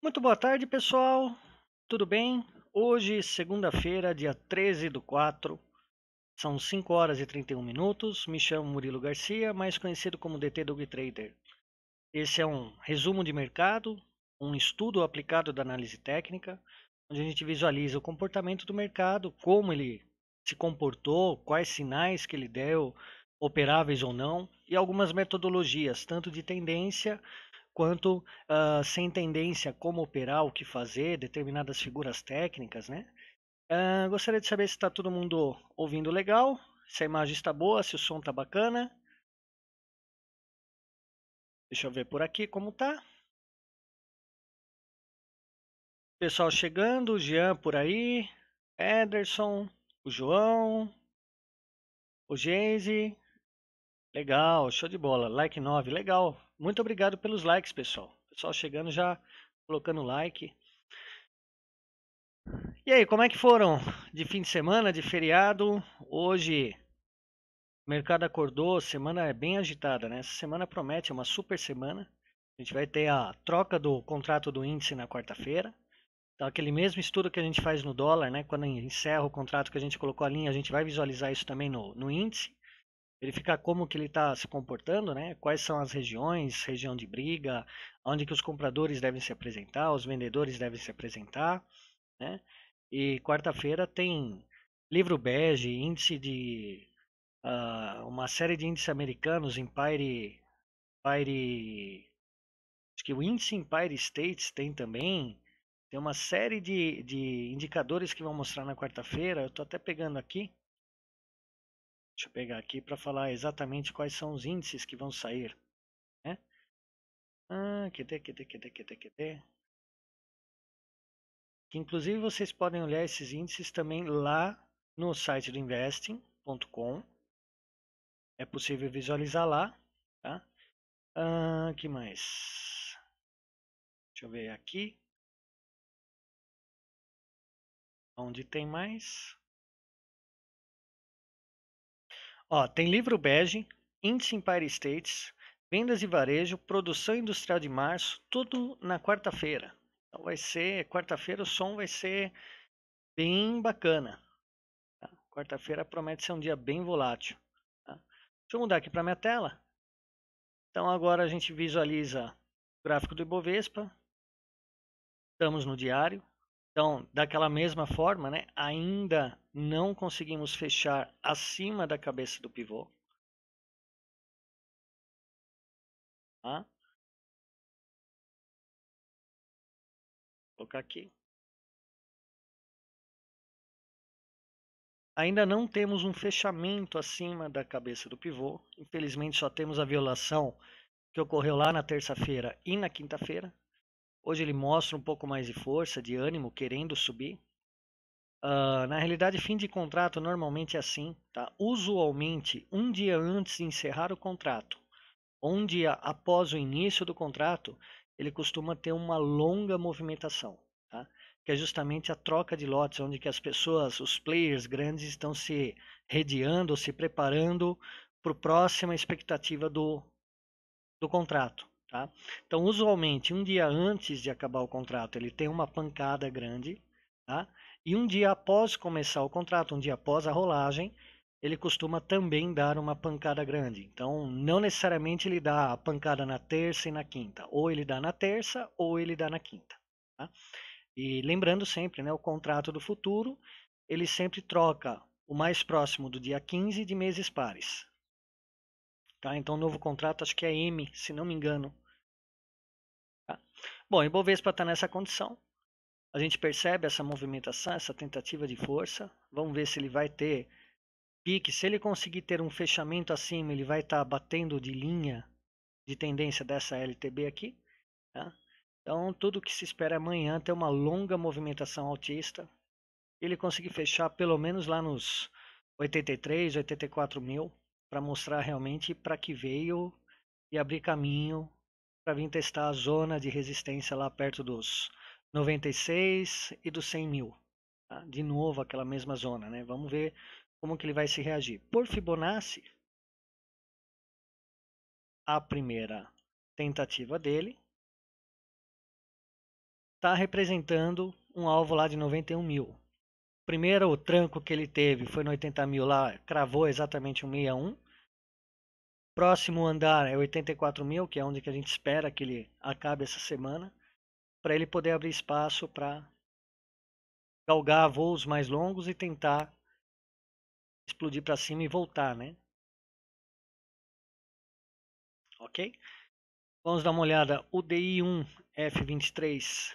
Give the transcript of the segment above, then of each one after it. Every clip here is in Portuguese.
Muito boa tarde, pessoal. Tudo bem? Hoje, segunda-feira, dia 13 do 4, são 5 horas e 31 minutos. Me chamo Murilo Garcia, mais conhecido como DT Dog Trader. Esse é um resumo de mercado, um estudo aplicado da análise técnica, onde a gente visualiza o comportamento do mercado, como ele se comportou, quais sinais que ele deu, operáveis ou não, e algumas metodologias, tanto de tendência quanto uh, sem tendência como operar, o que fazer, determinadas figuras técnicas, né? Uh, gostaria de saber se está todo mundo ouvindo legal, se a imagem está boa, se o som está bacana. Deixa eu ver por aqui como tá. Pessoal chegando, o Jean por aí, Ederson, o João, o Geise, Legal, show de bola. Like 9, legal. Muito obrigado pelos likes, pessoal. Pessoal chegando já colocando like. E aí, como é que foram de fim de semana, de feriado? Hoje o mercado acordou, semana é bem agitada, né? Essa semana promete uma super semana. A gente vai ter a troca do contrato do índice na quarta-feira. Então, aquele mesmo estudo que a gente faz no dólar, né? Quando encerra o contrato que a gente colocou a linha, a gente vai visualizar isso também no, no índice verificar como que ele está se comportando, né? Quais são as regiões, região de briga, onde que os compradores devem se apresentar, os vendedores devem se apresentar, né? E quarta-feira tem livro bege, índice de uh, uma série de índices americanos, Empire, Empire, acho que o índice Empire States tem também. Tem uma série de, de indicadores que vão mostrar na quarta-feira. Eu estou até pegando aqui Deixa eu pegar aqui para falar exatamente quais são os índices que vão sair. Né? Ah, QT, QT, QT, QT, QT. Que, inclusive vocês podem olhar esses índices também lá no site do investing.com. É possível visualizar lá. Tá? Ah, que mais? Deixa eu ver aqui. Onde tem mais? Ó, tem livro bege, Índice Empire States, Vendas e Varejo, Produção Industrial de Março, tudo na quarta-feira. Então vai ser, quarta-feira o som vai ser bem bacana. Tá? Quarta-feira promete ser um dia bem volátil. Tá? Deixa eu mudar aqui para minha tela. Então agora a gente visualiza o gráfico do Ibovespa. Estamos no diário. Então, daquela mesma forma, né, ainda não conseguimos fechar acima da cabeça do pivô. Tá? Vou colocar aqui. Ainda não temos um fechamento acima da cabeça do pivô. Infelizmente, só temos a violação que ocorreu lá na terça-feira e na quinta-feira. Hoje ele mostra um pouco mais de força, de ânimo, querendo subir. Uh, na realidade, fim de contrato normalmente é assim, tá? Usualmente um dia antes de encerrar o contrato, um dia após o início do contrato, ele costuma ter uma longa movimentação, tá? Que é justamente a troca de lotes, onde que as pessoas, os players grandes estão se redeando, se preparando para a próxima expectativa do, do contrato. Tá? Então, usualmente, um dia antes de acabar o contrato, ele tem uma pancada grande. Tá? E um dia após começar o contrato, um dia após a rolagem, ele costuma também dar uma pancada grande. Então, não necessariamente ele dá a pancada na terça e na quinta. Ou ele dá na terça, ou ele dá na quinta. Tá? E lembrando sempre, né, o contrato do futuro, ele sempre troca o mais próximo do dia 15 de meses pares. Tá? Então o novo contrato acho que é M, se não me engano. Tá? Bom, e Bovespa está nessa condição. A gente percebe essa movimentação, essa tentativa de força. Vamos ver se ele vai ter pique. Se ele conseguir ter um fechamento acima, ele vai estar tá batendo de linha de tendência dessa LTB aqui. Tá? Então, tudo que se espera amanhã ter uma longa movimentação altista. Ele conseguir fechar pelo menos lá nos 83, 84 mil para mostrar realmente para que veio e abrir caminho para vir testar a zona de resistência lá perto dos 96 e dos 100 mil. Tá? De novo aquela mesma zona, né? Vamos ver como que ele vai se reagir. Por Fibonacci, a primeira tentativa dele está representando um alvo lá de 91 mil primeiro tranco que ele teve foi no 80 mil lá, cravou exatamente um 61. Próximo andar é 84 mil, que é onde que a gente espera que ele acabe essa semana, para ele poder abrir espaço para galgar voos mais longos e tentar explodir para cima e voltar, né? Ok? Vamos dar uma olhada. O DI1 F23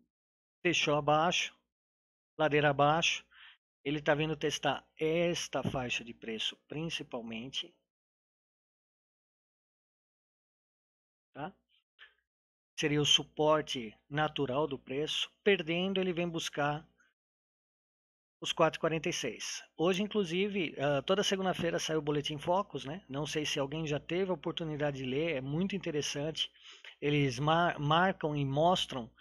Fechou abaixo, ladeira abaixo. Ele está vindo testar esta faixa de preço principalmente. Tá? Seria o suporte natural do preço. Perdendo, ele vem buscar os 4,46. Hoje, inclusive, ah, toda segunda-feira saiu o Boletim Focus, né? Não sei se alguém já teve a oportunidade de ler, é muito interessante. Eles mar marcam e mostram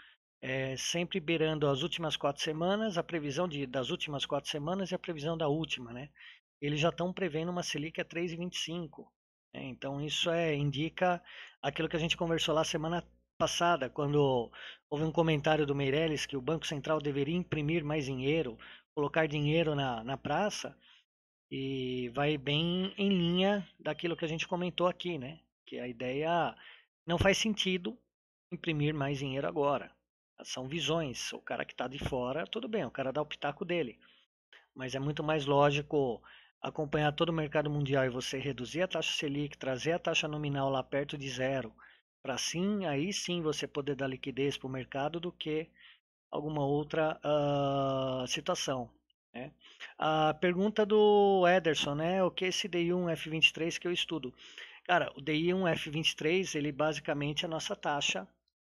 é, sempre beirando as últimas quatro semanas, a previsão de, das últimas quatro semanas e a previsão da última, né? Eles já estão prevendo uma Selic a 3,25. Né? Então isso é indica aquilo que a gente conversou lá semana passada, quando houve um comentário do Meirelles que o Banco Central deveria imprimir mais dinheiro, colocar dinheiro na, na praça, e vai bem em linha daquilo que a gente comentou aqui, né? Que a ideia não faz sentido imprimir mais dinheiro agora são visões. O cara que está de fora, tudo bem, o cara dá o pitaco dele. Mas é muito mais lógico acompanhar todo o mercado mundial e você reduzir a taxa Selic, trazer a taxa nominal lá perto de zero, para sim, aí sim você poder dar liquidez para o mercado do que alguma outra uh, situação. Né? A pergunta do Ederson, né? O que é esse DI1F23 que eu estudo? Cara, o DI1F23, ele basicamente é a nossa taxa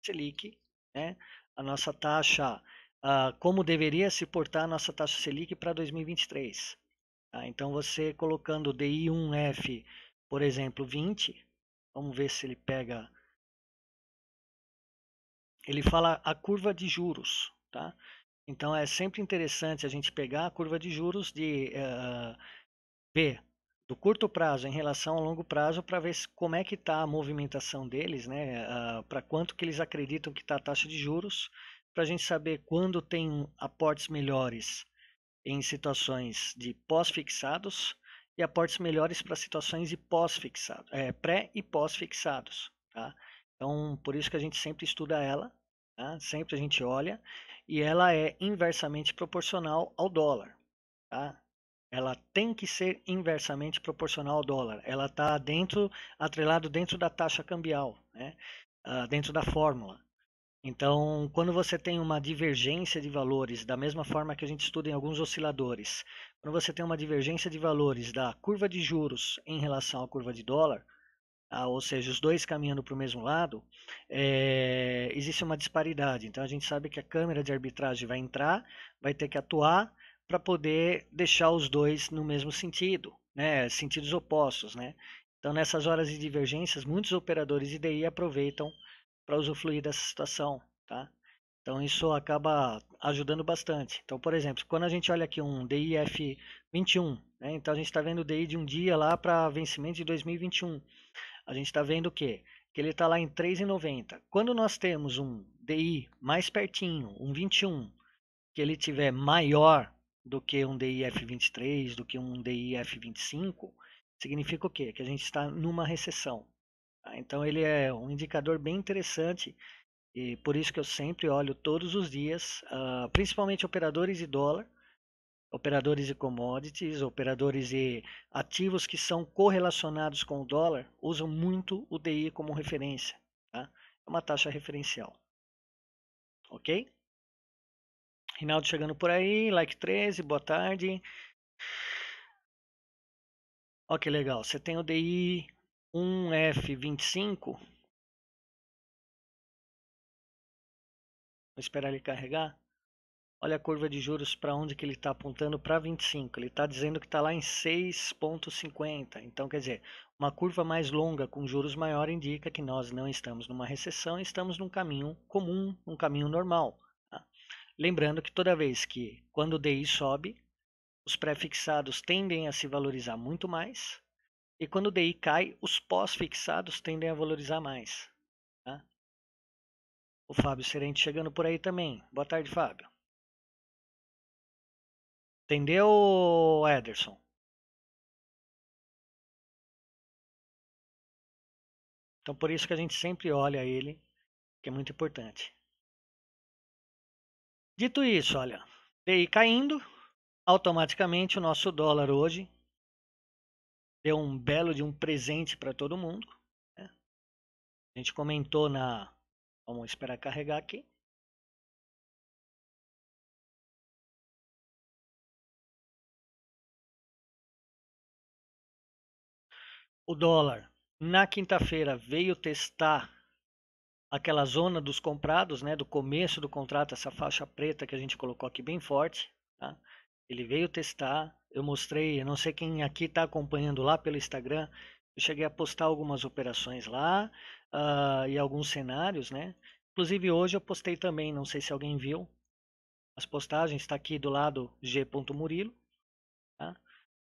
Selic, né? a nossa taxa, uh, como deveria se portar a nossa taxa Selic para 2023. Tá? Então, você colocando o DI1F, por exemplo, 20, vamos ver se ele pega. Ele fala a curva de juros, tá? Então é sempre interessante a gente pegar a curva de juros de uh, eh, ah, ver do curto prazo em relação ao longo prazo para ver como é que está a movimentação deles, né? Uh, para quanto que eles acreditam que está a taxa de juros, para a gente saber quando tem aportes melhores em situações de pós-fixados e aportes melhores para situações de pós-fixados, é, pré e pós-fixados, tá? Então, por isso que a gente sempre estuda ela, tá? sempre a gente olha, e ela é inversamente proporcional ao dólar, tá? ela tem que ser inversamente proporcional ao dólar. Ela está dentro, atrelado dentro da taxa cambial, né? Uh, dentro da fórmula. Então, quando você tem uma divergência de valores, da mesma forma que a gente estuda em alguns osciladores, quando você tem uma divergência de valores da curva de juros em relação à curva de dólar, tá? ou seja, os dois caminhando para o mesmo lado, é, existe uma disparidade. Então a gente sabe que a câmera de arbitragem vai entrar, vai ter que atuar para poder deixar os dois no mesmo sentido, né? sentidos opostos. Né? Então, nessas horas de divergências, muitos operadores de DI aproveitam para usufruir dessa situação. Tá? Então, isso acaba ajudando bastante. Então, por exemplo, quando a gente olha aqui um DIF 21, né? então a gente está vendo o DI de um dia lá para vencimento de 2021. A gente está vendo o quê? que ele está lá em 3,90. Quando nós temos um DI mais pertinho, um 21, que ele tiver maior do que um DIF23, do que um DIF25, significa o quê? Que a gente está numa recessão. Tá? Então ele é um indicador bem interessante e por isso que eu sempre olho todos os dias, uh, principalmente operadores de dólar, operadores de commodities, operadores e ativos que são correlacionados com o dólar, usam muito o DI como referência. Tá? É uma taxa referencial. Ok? Rinaldo chegando por aí, like 13, boa tarde. Ó, que legal. Você tem o DI 1F25. Vou esperar ele carregar. Olha a curva de juros para onde que ele está apontando para 25. Ele está dizendo que está lá em 6,50. Então, quer dizer, uma curva mais longa com juros maior indica que nós não estamos numa recessão, estamos num caminho comum, num caminho normal. Lembrando que toda vez que, quando o DI sobe, os pré-fixados tendem a se valorizar muito mais, e quando o DI cai, os pós-fixados tendem a valorizar mais. Tá? O Fábio Serente chegando por aí também. Boa tarde, Fábio. Entendeu, Ederson? Então por isso que a gente sempre olha ele, que é muito importante. Dito isso, olha, PI caindo, automaticamente o nosso dólar hoje deu um belo de um presente para todo mundo. Né? A gente comentou na. Vamos esperar carregar aqui. O dólar na quinta-feira veio testar aquela zona dos comprados, né, do começo do contrato, essa faixa preta que a gente colocou aqui bem forte, tá? Ele veio testar, eu mostrei, eu não sei quem aqui está acompanhando lá pelo Instagram, eu cheguei a postar algumas operações lá uh, e alguns cenários, né? Inclusive hoje eu postei também, não sei se alguém viu, as postagens está aqui do lado G. Murilo. Tá?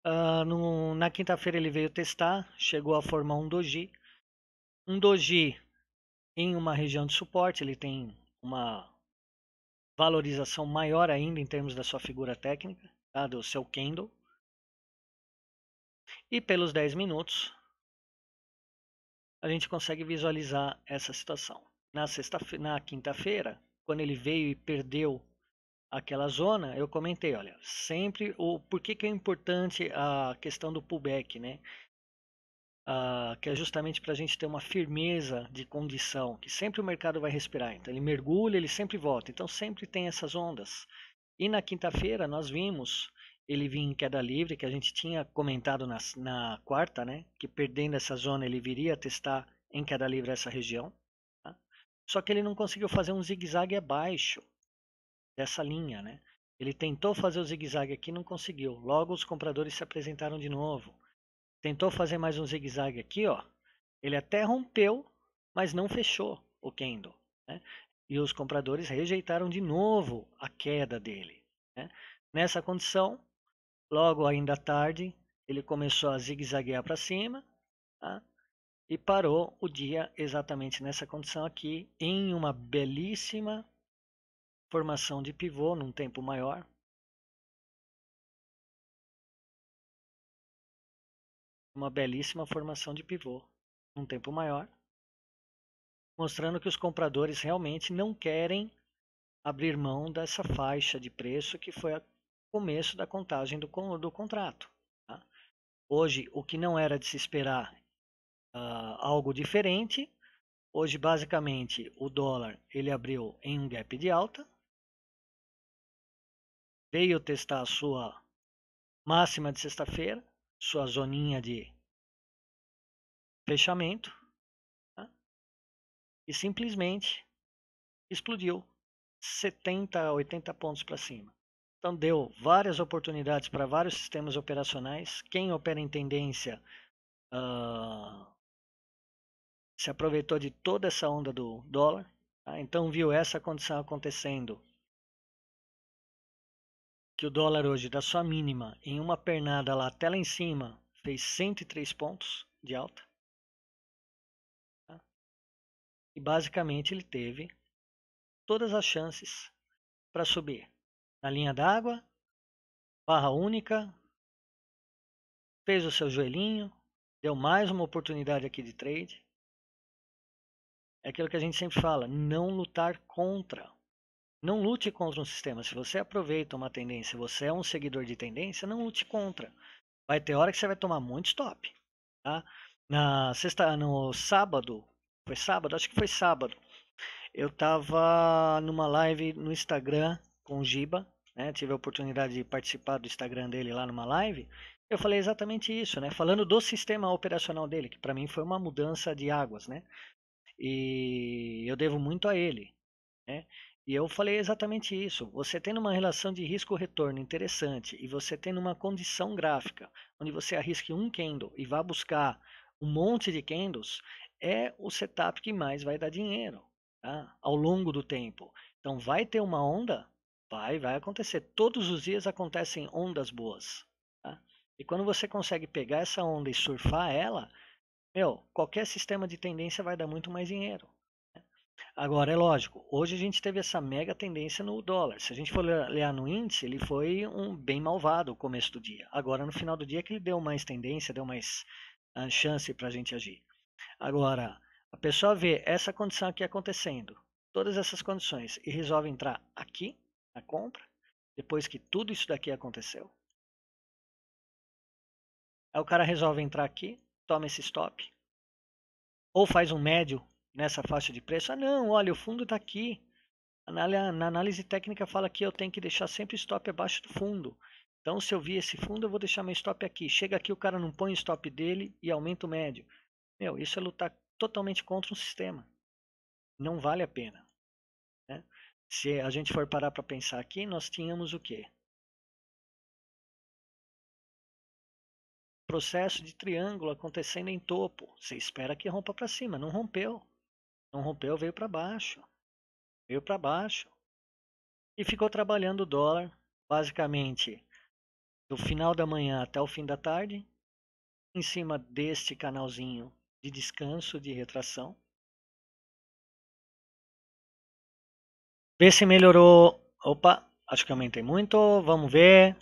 Uh, no, na quinta-feira ele veio testar, chegou a formar um doji. Um doji em uma região de suporte, ele tem uma valorização maior ainda em termos da sua figura técnica, tá? do seu candle. E pelos 10 minutos, a gente consegue visualizar essa situação. Na, sexta, na quinta-feira, quando ele veio e perdeu aquela zona, eu comentei, olha, sempre o por que, que é importante a questão do pullback, né? Uh, que é justamente para a gente ter uma firmeza de condição, que sempre o mercado vai respirar. Então ele mergulha, ele sempre volta. Então sempre tem essas ondas. E na quinta-feira nós vimos ele vir em queda livre, que a gente tinha comentado na, na quarta, né? Que perdendo essa zona ele viria testar em queda livre essa região. Tá? Só que ele não conseguiu fazer um zigue-zague abaixo dessa linha, né? Ele tentou fazer o zigue-zague aqui, não conseguiu. Logo os compradores se apresentaram de novo Tentou fazer mais um zigue-zague aqui, ó. Ele até rompeu, mas não fechou o candle. Né? E os compradores rejeitaram de novo a queda dele. Né? Nessa condição, logo ainda tarde, ele começou a zigue-zaguear para cima tá? e parou o dia exatamente nessa condição aqui, em uma belíssima formação de pivô num tempo maior, uma belíssima formação de pivô, num tempo maior, mostrando que os compradores realmente não querem abrir mão dessa faixa de preço que foi o começo da contagem do, do contrato. Tá? Hoje, o que não era de se esperar uh, algo diferente, hoje basicamente o dólar ele abriu em um gap de alta, veio testar a sua máxima de sexta-feira, sua zoninha de fechamento tá? e simplesmente explodiu 70 a 80 pontos para cima. Então deu várias oportunidades para vários sistemas operacionais. Quem opera em tendência uh, se aproveitou de toda essa onda do dólar. Tá? Então viu essa condição acontecendo que o dólar hoje, da sua mínima, em uma pernada lá até lá em cima, fez 103 pontos de alta. Tá? E basicamente ele teve todas as chances para subir na linha d'água, barra única, fez o seu joelhinho, deu mais uma oportunidade aqui de trade. É aquilo que a gente sempre fala, não lutar contra. Não lute contra um sistema. Se você aproveita uma tendência, você é um seguidor de tendência, não lute contra. Vai ter hora que você vai tomar muito stop. Tá? Na sexta, no sábado, foi sábado, acho que foi sábado. Eu estava numa live no Instagram com o Giba, né? Tive a oportunidade de participar do Instagram dele lá numa live. Eu falei exatamente isso, né? Falando do sistema operacional dele, que para mim foi uma mudança de águas, né? E eu devo muito a ele, né? E eu falei exatamente isso. Você tendo uma relação de risco-retorno interessante e você tendo uma condição gráfica onde você arrisque um candle e vá buscar um monte de candles, é o setup que mais vai dar dinheiro tá? ao longo do tempo. Então vai ter uma onda? Vai, vai acontecer. Todos os dias acontecem ondas boas. Tá? E quando você consegue pegar essa onda e surfar ela, meu, qualquer sistema de tendência vai dar muito mais dinheiro. Agora, é lógico, hoje a gente teve essa mega tendência no dólar. Se a gente for olhar no índice, ele foi um bem malvado o começo do dia. Agora, no final do dia, é que ele deu mais tendência, deu mais ah, chance para a gente agir. Agora, a pessoa vê essa condição aqui acontecendo, todas essas condições, e resolve entrar aqui na compra, depois que tudo isso daqui aconteceu. Aí o cara resolve entrar aqui, toma esse stop, ou faz um médio nessa faixa de preço. Ah, não, olha, o fundo está aqui. Na, análise técnica fala que eu tenho que deixar sempre stop abaixo do fundo. Então, se eu vi esse fundo, eu vou deixar meu stop aqui. Chega aqui, o cara não põe o stop dele e aumenta o médio. Meu, isso é lutar totalmente contra um sistema. Não vale a pena. Né? Se a gente for parar para pensar aqui, nós tínhamos o quê? Processo de triângulo acontecendo em topo. Você espera que rompa para cima, não rompeu. Não rompeu, veio para baixo. Veio para baixo. E ficou trabalhando o dólar, basicamente, do final da manhã até o fim da tarde, em cima deste canalzinho de descanso, de retração. Vê se melhorou. Opa, acho que aumentei muito. Vamos ver.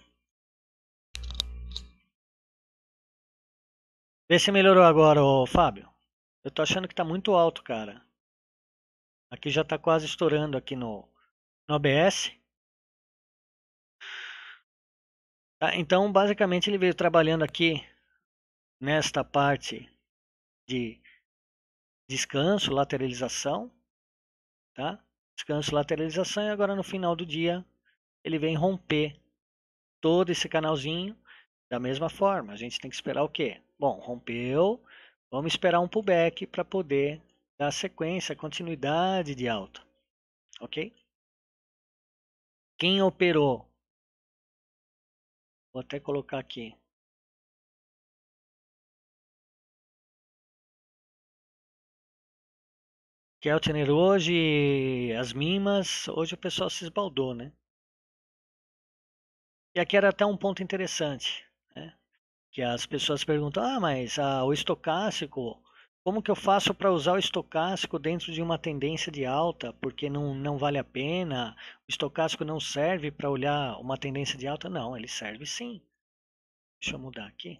Vê se melhorou agora, ô Fábio. Eu tô achando que tá muito alto, cara. Aqui já está quase estourando aqui no, no ABS. Tá, ah, então, basicamente, ele veio trabalhando aqui nesta parte de descanso, lateralização, tá? Descanso, lateralização e agora no final do dia ele vem romper todo esse canalzinho da mesma forma. A gente tem que esperar o quê? Bom, rompeu, vamos esperar um pullback para poder da sequência, continuidade de alta, ok? Quem operou? Vou até colocar aqui. Keltner hoje, as mimas, hoje o pessoal se esbaldou, né? E aqui era até um ponto interessante, né? Que as pessoas perguntam, ah, mas ah, o estocástico como que eu faço para usar o estocástico dentro de uma tendência de alta, porque não, não vale a pena? O estocástico não serve para olhar uma tendência de alta? Não, ele serve sim. Deixa eu mudar aqui.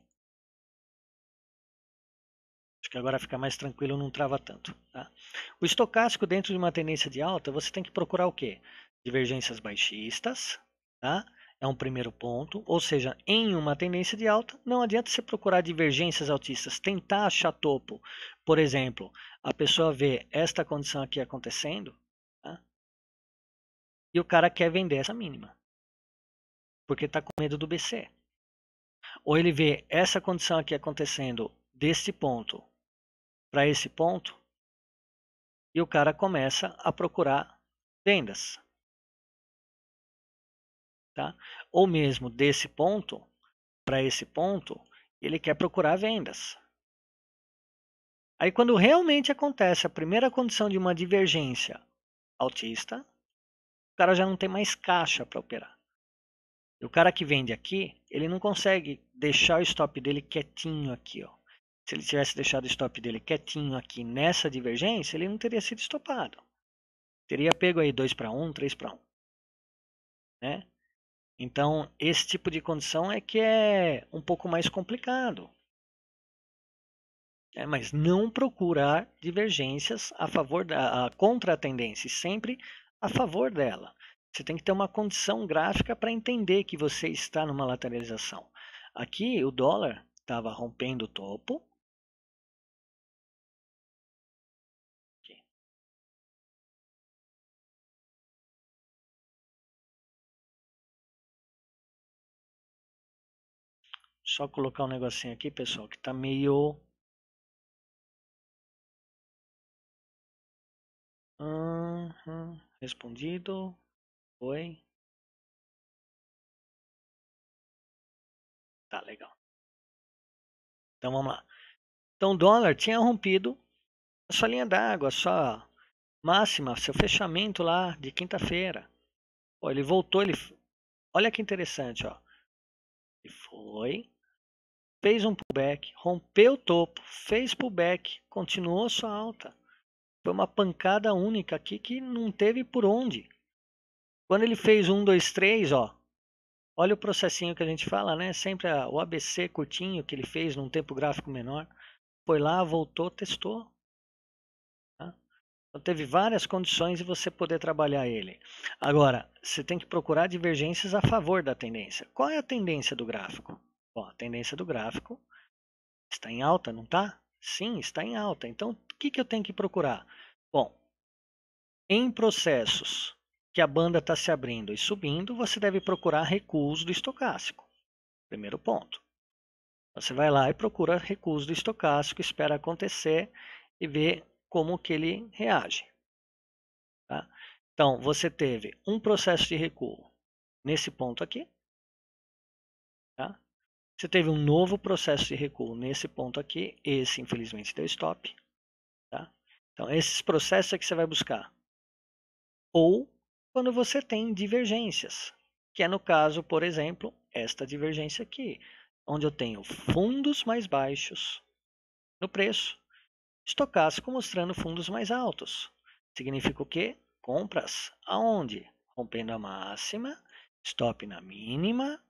Acho que agora fica mais tranquilo, não trava tanto. Tá? O estocástico dentro de uma tendência de alta, você tem que procurar o quê? Divergências baixistas, tá? é um primeiro ponto, ou seja, em uma tendência de alta, não adianta você procurar divergências altistas, tentar achar topo. Por exemplo, a pessoa vê esta condição aqui acontecendo tá? e o cara quer vender essa mínima, porque está com medo do BC. Ou ele vê essa condição aqui acontecendo deste ponto para esse ponto e o cara começa a procurar vendas. Tá? Ou mesmo desse ponto para esse ponto, ele quer procurar vendas. Aí, quando realmente acontece a primeira condição de uma divergência autista, o cara já não tem mais caixa para operar. E o cara que vende aqui, ele não consegue deixar o stop dele quietinho aqui. Ó. Se ele tivesse deixado o stop dele quietinho aqui nessa divergência, ele não teria sido estopado. Teria pego aí 2 para 1, 3 para 1. Né? Então, esse tipo de condição é que é um pouco mais complicado. É, mas não procurar divergências a favor da a contra a tendência, sempre a favor dela. Você tem que ter uma condição gráfica para entender que você está numa lateralização. Aqui o dólar estava rompendo o topo, Só colocar um negocinho aqui, pessoal, que tá meio... Uhum. Respondido. Oi, Tá legal. Então vamos lá. Então o dólar tinha rompido a sua linha d'água, a sua máxima, seu fechamento lá de quinta-feira. Ele voltou, ele. Olha que interessante, ó. Ele foi, fez um pullback, rompeu o topo, fez pullback, continuou sua alta. Foi uma pancada única aqui que não teve por onde. Quando ele fez um, dois, três, ó, olha o processinho que a gente fala, né? Sempre a, o ABC curtinho que ele fez num tempo gráfico menor. Foi lá, voltou, testou. Tá? Então teve várias condições de você poder trabalhar ele. Agora, você tem que procurar divergências a favor da tendência. Qual é a tendência do gráfico? a tendência do gráfico está em alta, não está? Sim, está em alta. Então, o que, que eu tenho que procurar? Bom, em processos que a banda está se abrindo e subindo, você deve procurar recuos do estocástico. Primeiro ponto. Você vai lá e procura recuos do estocástico, espera acontecer e vê como que ele reage. Tá? Então, você teve um processo de recuo nesse ponto aqui, você teve um novo processo de recuo nesse ponto aqui. Esse, infelizmente, deu stop. Tá? Então, esses processos é que você vai buscar. Ou quando você tem divergências, que é no caso, por exemplo, esta divergência aqui, onde eu tenho fundos mais baixos no preço, estocástico mostrando fundos mais altos. Significa o quê? Compras aonde? Rompendo a máxima, stop na mínima,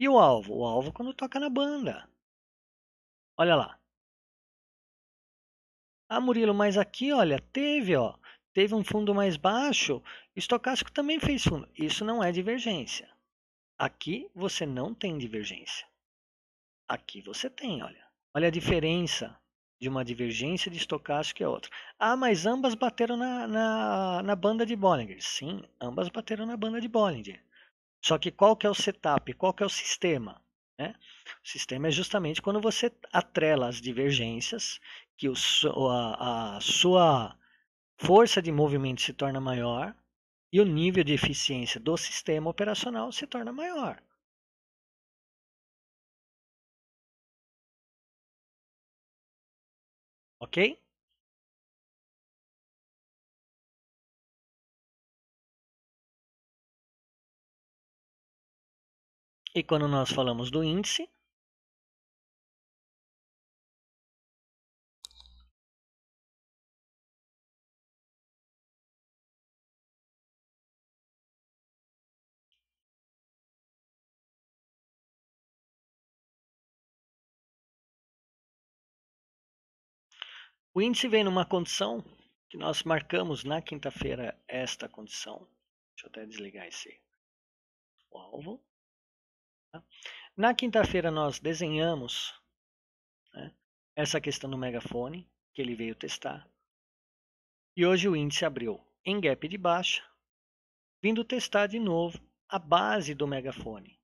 e o alvo? O alvo é quando toca na banda. Olha lá. Ah, Murilo, mas aqui, olha, teve, ó, teve um fundo mais baixo, estocástico também fez fundo. Isso não é divergência. Aqui você não tem divergência. Aqui você tem, olha. Olha a diferença de uma divergência de estocástico e outra. Ah, mas ambas bateram na, na, na banda de Bollinger. Sim, ambas bateram na banda de Bollinger. Só que qual que é o setup, qual que é o sistema? Né? O sistema é justamente quando você atrela as divergências, que o, a, a sua força de movimento se torna maior e o nível de eficiência do sistema operacional se torna maior. Ok? E quando nós falamos do índice, O índice vem numa condição que nós marcamos na quinta-feira esta condição. Deixa eu até desligar esse o alvo. Na quinta-feira nós desenhamos né, essa questão do megafone, que ele veio testar. E hoje o índice abriu em gap de baixa, vindo testar de novo a base do megafone.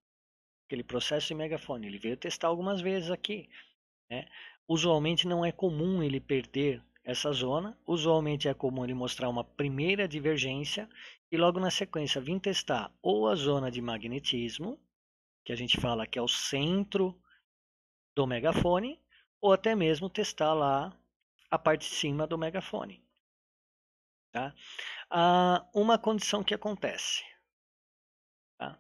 Aquele processo de megafone, ele veio testar algumas vezes aqui. Né? Usualmente não é comum ele perder essa zona, usualmente é comum ele mostrar uma primeira divergência e logo na sequência vir testar ou a zona de magnetismo que a gente fala que é o centro do megafone, ou até mesmo testar lá a parte de cima do megafone. Tá? Ah, uma condição que acontece. Tá?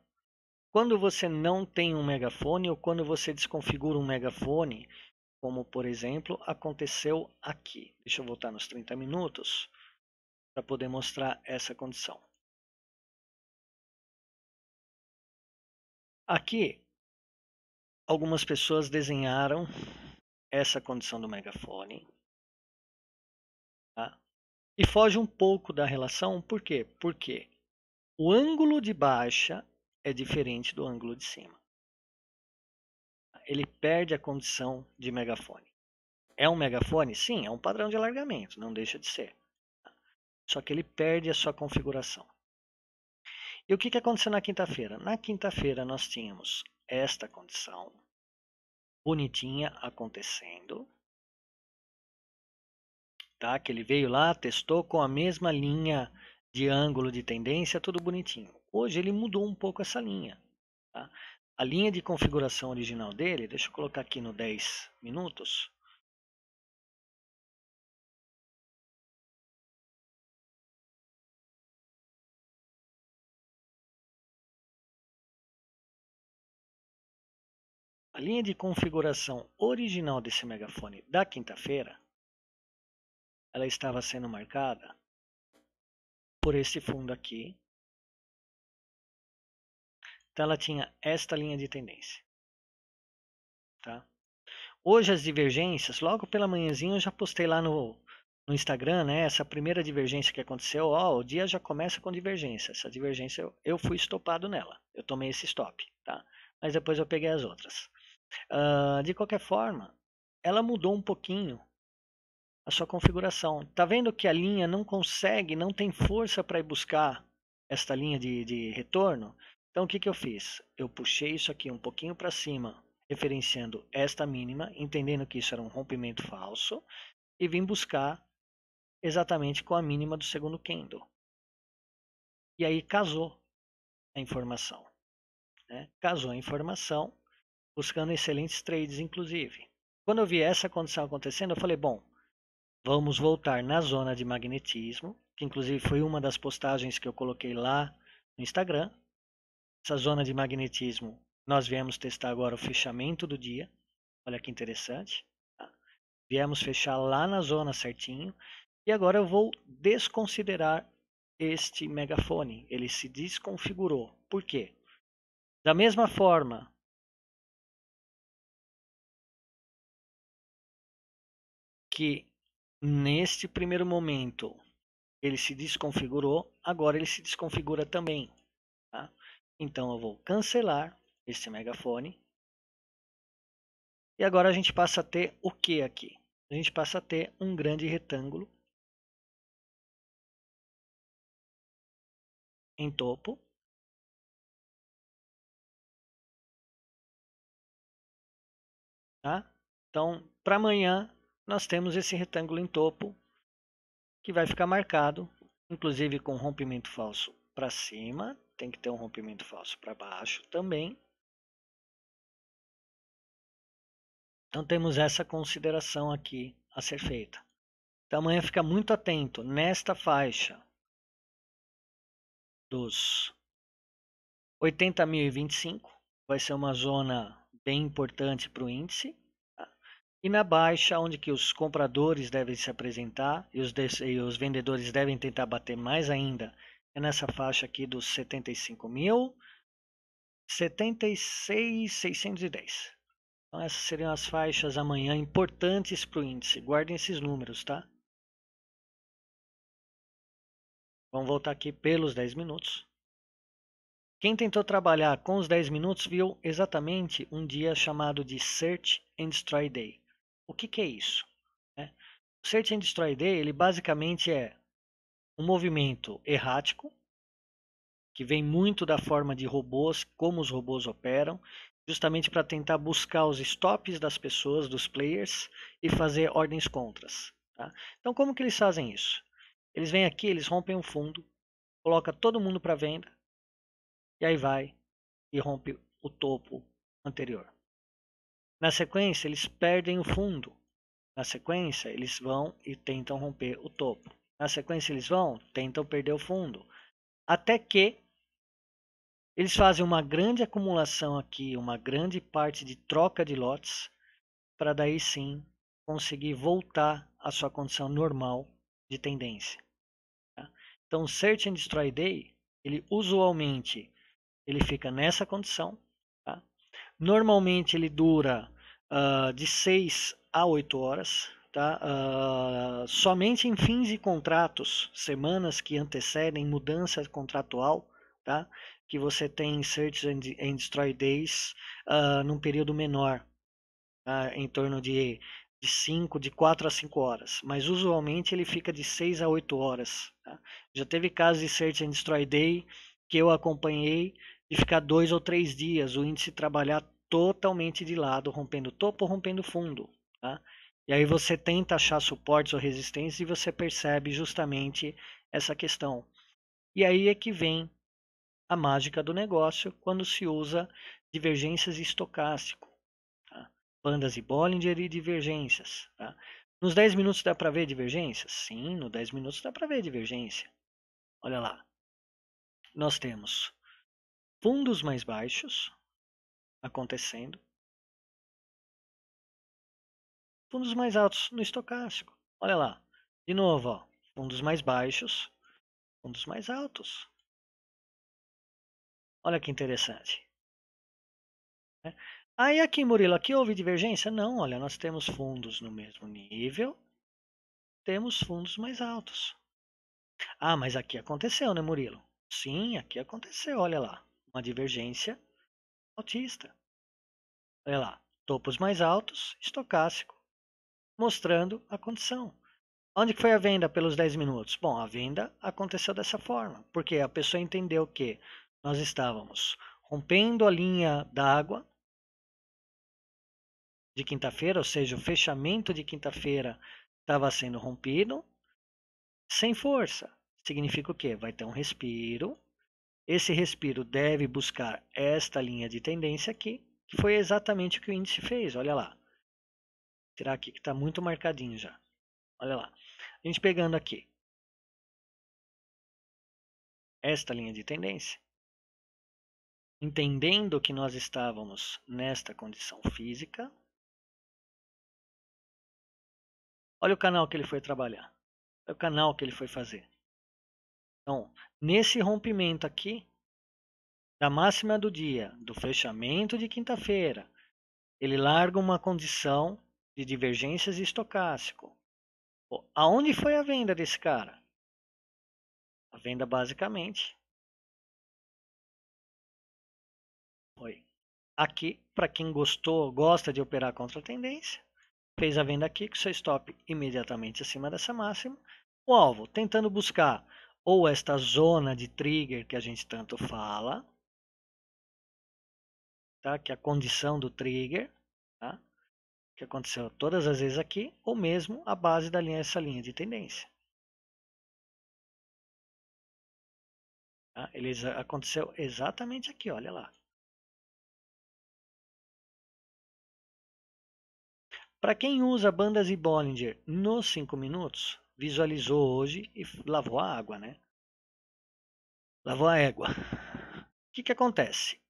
Quando você não tem um megafone ou quando você desconfigura um megafone, como por exemplo aconteceu aqui. Deixa eu voltar nos 30 minutos para poder mostrar essa condição. Aqui, algumas pessoas desenharam essa condição do megafone. Tá? E foge um pouco da relação, por quê? Porque o ângulo de baixa é diferente do ângulo de cima. Ele perde a condição de megafone. É um megafone? Sim, é um padrão de alargamento, não deixa de ser. Só que ele perde a sua configuração. E o que, que aconteceu na quinta-feira? Na quinta-feira nós tínhamos esta condição bonitinha acontecendo. Tá? Que ele veio lá, testou com a mesma linha de ângulo de tendência, tudo bonitinho. Hoje ele mudou um pouco essa linha. Tá? A linha de configuração original dele, deixa eu colocar aqui no 10 minutos. A linha de configuração original desse megafone da quinta-feira, ela estava sendo marcada por esse fundo aqui. Então ela tinha esta linha de tendência. Tá? Hoje as divergências, logo pela manhãzinha eu já postei lá no, no Instagram, né? Essa primeira divergência que aconteceu, ó, o dia já começa com divergência. Essa divergência eu, eu fui estopado nela. Eu tomei esse stop, tá? Mas depois eu peguei as outras. Uh, de qualquer forma, ela mudou um pouquinho a sua configuração. Tá vendo que a linha não consegue, não tem força para ir buscar esta linha de, de retorno? Então o que, que eu fiz? Eu puxei isso aqui um pouquinho para cima, referenciando esta mínima, entendendo que isso era um rompimento falso, e vim buscar exatamente com a mínima do segundo candle. E aí casou a informação. Né? Casou a informação buscando excelentes trades, inclusive. Quando eu vi essa condição acontecendo, eu falei, bom, vamos voltar na zona de magnetismo, que inclusive foi uma das postagens que eu coloquei lá no Instagram. Essa zona de magnetismo, nós viemos testar agora o fechamento do dia. Olha que interessante. Tá? Viemos fechar lá na zona certinho. E agora eu vou desconsiderar este megafone. Ele se desconfigurou. Por quê? Da mesma forma que neste primeiro momento ele se desconfigurou, agora ele se desconfigura também. Tá? Então eu vou cancelar esse megafone. E agora a gente passa a ter o que aqui? A gente passa a ter um grande retângulo em topo. Tá? Então, para amanhã nós temos esse retângulo em topo que vai ficar marcado, inclusive com rompimento falso para cima, tem que ter um rompimento falso para baixo também. Então temos essa consideração aqui a ser feita. Então amanhã fica muito atento nesta faixa dos 80.025, vai ser uma zona bem importante para o índice. E na baixa, onde que os compradores devem se apresentar e os, e os vendedores devem tentar bater mais ainda, é nessa faixa aqui dos 75 mil, 76,610. Então essas seriam as faixas amanhã importantes para o índice. Guardem esses números, tá? Vamos voltar aqui pelos 10 minutos. Quem tentou trabalhar com os 10 minutos viu exatamente um dia chamado de Search and Destroy Day. O que, que é isso? Né? O Search and Destroy Day, ele basicamente é um movimento errático, que vem muito da forma de robôs, como os robôs operam, justamente para tentar buscar os stops das pessoas, dos players, e fazer ordens contras. Tá? Então, como que eles fazem isso? Eles vêm aqui, eles rompem um fundo, coloca todo mundo para venda, e aí vai e rompe o topo anterior. Na sequência, eles perdem o fundo. Na sequência, eles vão e tentam romper o topo. Na sequência, eles vão, tentam perder o fundo. Até que eles fazem uma grande acumulação aqui, uma grande parte de troca de lotes, para daí sim conseguir voltar à sua condição normal de tendência. Tá? Então, o Search and Destroy Day, ele usualmente ele fica nessa condição, Normalmente ele dura uh, de 6 a 8 horas. Tá? Uh, somente em fins e contratos, semanas que antecedem mudança contratual, tá? que você tem Search and, and Destroy Days uh, num período menor, tá? em torno de, 5, de 4 a 5 horas. Mas usualmente ele fica de 6 a 8 horas. Tá? Já teve casos de Search and Destroy Day que eu acompanhei e ficar dois ou três dias o índice trabalhar totalmente de lado, rompendo topo, rompendo fundo. Tá? E aí você tenta achar suportes ou resistências e você percebe justamente essa questão. E aí é que vem a mágica do negócio quando se usa divergências estocástico, tá? bandas e Bollinger e divergências. Tá? Nos 10 minutos dá para ver divergência? Sim, nos 10 minutos dá para ver divergência. Olha lá. Nós temos fundos mais baixos acontecendo, fundos mais altos no estocástico. Olha lá, de novo, ó, fundos mais baixos, fundos mais altos. Olha que interessante. É. Aí aqui, Murilo, aqui houve divergência? Não, olha, nós temos fundos no mesmo nível, temos fundos mais altos. Ah, mas aqui aconteceu, né, Murilo? Sim, aqui aconteceu, olha lá uma divergência autista. Olha lá, topos mais altos, estocástico, mostrando a condição. Onde foi a venda pelos 10 minutos? Bom, a venda aconteceu dessa forma, porque a pessoa entendeu que nós estávamos rompendo a linha d'água de quinta-feira, ou seja, o fechamento de quinta-feira estava sendo rompido sem força. Significa o quê? Vai ter um respiro esse respiro deve buscar esta linha de tendência aqui, que foi exatamente o que o índice fez. Olha lá. Vou tirar aqui que está muito marcadinho já. Olha lá. A gente pegando aqui esta linha de tendência, entendendo que nós estávamos nesta condição física. Olha o canal que ele foi trabalhar. Olha o canal que ele foi fazer. Então, Nesse rompimento aqui, da máxima do dia, do fechamento de quinta-feira, ele larga uma condição de divergências estocástico. Pô, aonde foi a venda desse cara? A venda basicamente foi aqui para quem gostou, gosta de operar contra a tendência, fez a venda aqui com seu stop imediatamente acima dessa máxima. O alvo tentando buscar ou esta zona de trigger que a gente tanto fala, tá? que é a condição do trigger, tá? que aconteceu todas as vezes aqui, ou mesmo a base da linha, essa linha de tendência. Tá? Ele ah, aconteceu exatamente aqui, olha lá. Para quem usa bandas e Bollinger nos 5 minutos, visualizou hoje e lavou a água, né? Lavou a égua. O que, que acontece?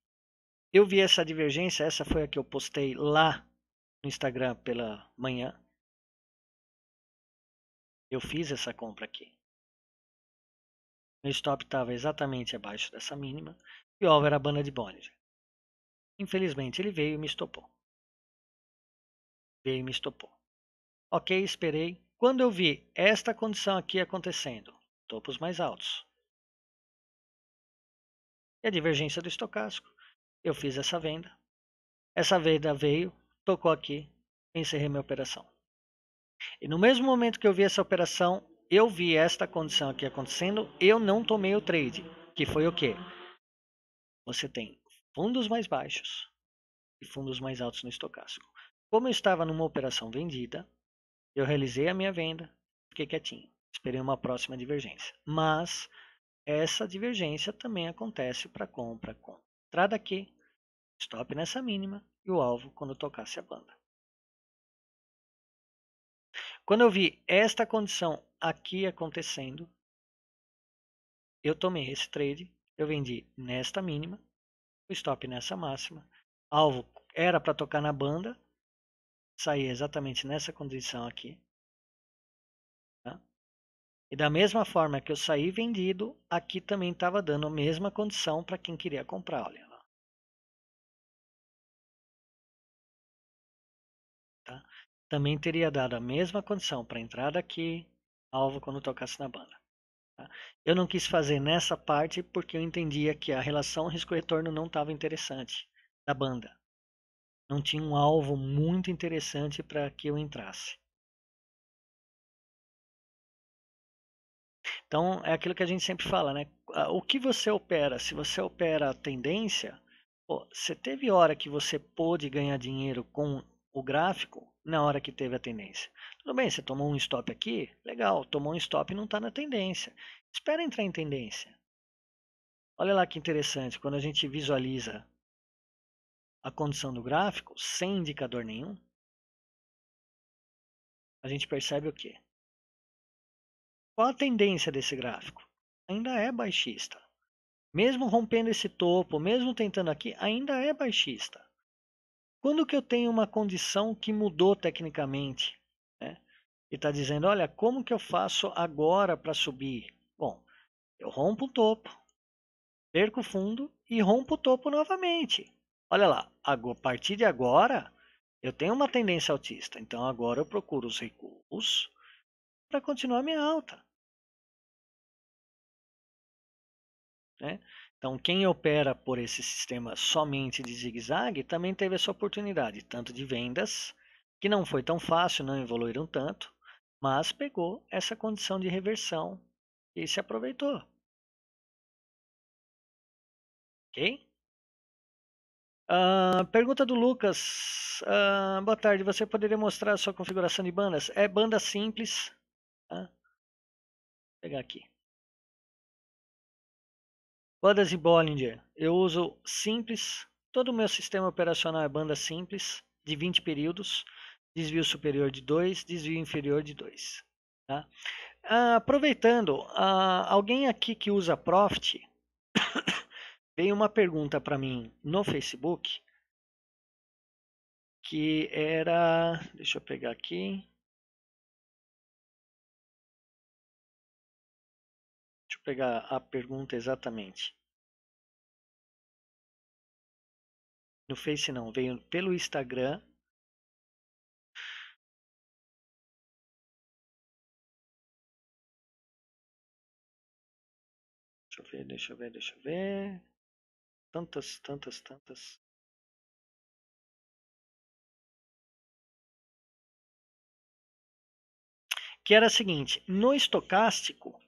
Eu vi essa divergência, essa foi a que eu postei lá no Instagram pela manhã. Eu fiz essa compra aqui. Meu stop estava exatamente abaixo dessa mínima e o era a banda de Bollinger. Infelizmente ele veio e me estopou. Veio e me estopou. Ok, esperei, quando eu vi esta condição aqui acontecendo, topos mais altos, e a divergência do estocástico, eu fiz essa venda. Essa venda veio, tocou aqui, encerrei minha operação. E no mesmo momento que eu vi essa operação, eu vi esta condição aqui acontecendo, eu não tomei o trade, que foi o quê? Você tem fundos mais baixos e fundos mais altos no estocástico. Como eu estava numa operação vendida, eu realizei a minha venda, fiquei quietinho, esperei uma próxima divergência. Mas essa divergência também acontece para compra com entrada aqui, stop nessa mínima e o alvo quando tocasse a banda. Quando eu vi esta condição aqui acontecendo, eu tomei esse trade, eu vendi nesta mínima, o stop nessa máxima, alvo era para tocar na banda, sair exatamente nessa condição aqui. Tá? E da mesma forma que eu saí vendido, aqui também estava dando a mesma condição para quem queria comprar. Olha lá. Tá? Também teria dado a mesma condição para entrada aqui, alvo quando tocasse na banda. Tá? Eu não quis fazer nessa parte porque eu entendia que a relação risco-retorno não estava interessante da banda não tinha um alvo muito interessante para que eu entrasse. Então é aquilo que a gente sempre fala, né? O que você opera? Se você opera a tendência, pô, você teve hora que você pôde ganhar dinheiro com o gráfico na hora que teve a tendência. Tudo bem, você tomou um stop aqui, legal, tomou um stop e não está na tendência. Espera entrar em tendência. Olha lá que interessante, quando a gente visualiza a condição do gráfico sem indicador nenhum, a gente percebe o quê? Qual a tendência desse gráfico? Ainda é baixista. Mesmo rompendo esse topo, mesmo tentando aqui, ainda é baixista. Quando que eu tenho uma condição que mudou tecnicamente? Né? E está dizendo, olha, como que eu faço agora para subir? Bom, eu rompo o topo, perco o fundo e rompo o topo novamente olha lá, a partir de agora eu tenho uma tendência autista, então agora eu procuro os recursos para continuar minha alta. Né? Então, quem opera por esse sistema somente de zigue-zague também teve essa oportunidade, tanto de vendas, que não foi tão fácil, não evoluíram tanto, mas pegou essa condição de reversão e se aproveitou. Ok? Uh, pergunta do Lucas. Uh, boa tarde. Você poderia mostrar a sua configuração de bandas? É banda simples. Tá? Vou pegar aqui. Bandas e Bollinger. Eu uso simples. Todo o meu sistema operacional é banda simples, de 20 períodos. Desvio superior de 2, desvio inferior de 2. Tá? Uh, aproveitando, alguém aqui que usa Profit veio uma pergunta para mim no Facebook que era, deixa eu pegar aqui. Deixa eu pegar a pergunta exatamente. No Face não, veio pelo Instagram. Deixa eu ver, deixa eu ver, deixa eu ver tantas, tantas, tantas. Que era a seguinte: no estocástico,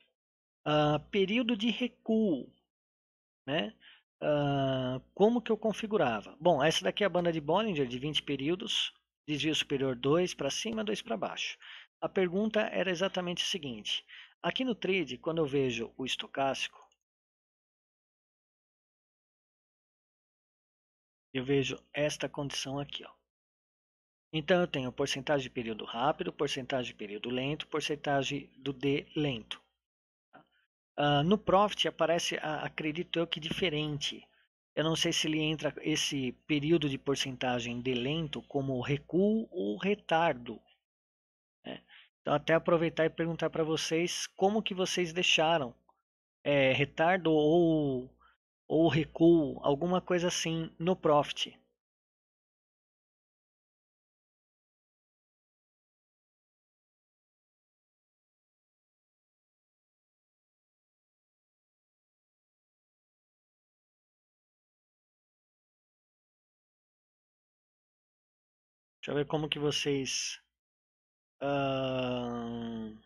uh, período de recuo, né? Uh, como que eu configurava? Bom, essa daqui é a banda de Bollinger de 20 períodos, desvio superior 2 para cima, 2 para baixo. A pergunta era exatamente a seguinte: aqui no trade, quando eu vejo o estocástico, eu vejo esta condição aqui. Ó. Então, eu tenho porcentagem de período rápido, porcentagem de período lento, porcentagem do D lento. Uh, no Profit aparece, acredito eu, que diferente. Eu não sei se ele entra esse período de porcentagem de lento como recuo ou retardo. Né? Então, até aproveitar e perguntar para vocês como que vocês deixaram é, retardo ou ou recuo, alguma coisa assim, no Profit. Deixa eu ver como que vocês... Uh...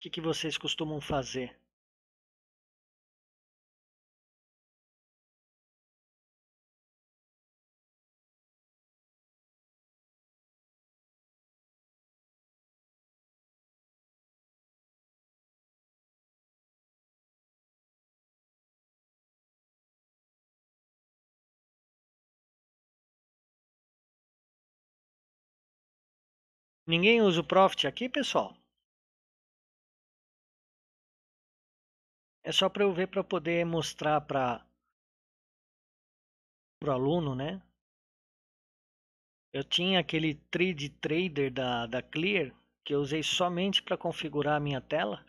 que, que vocês costumam fazer? Ninguém usa o Profit aqui, pessoal? É só para eu ver para poder mostrar para o aluno, né? Eu tinha aquele Trade Trader da, da Clear que eu usei somente para configurar a minha tela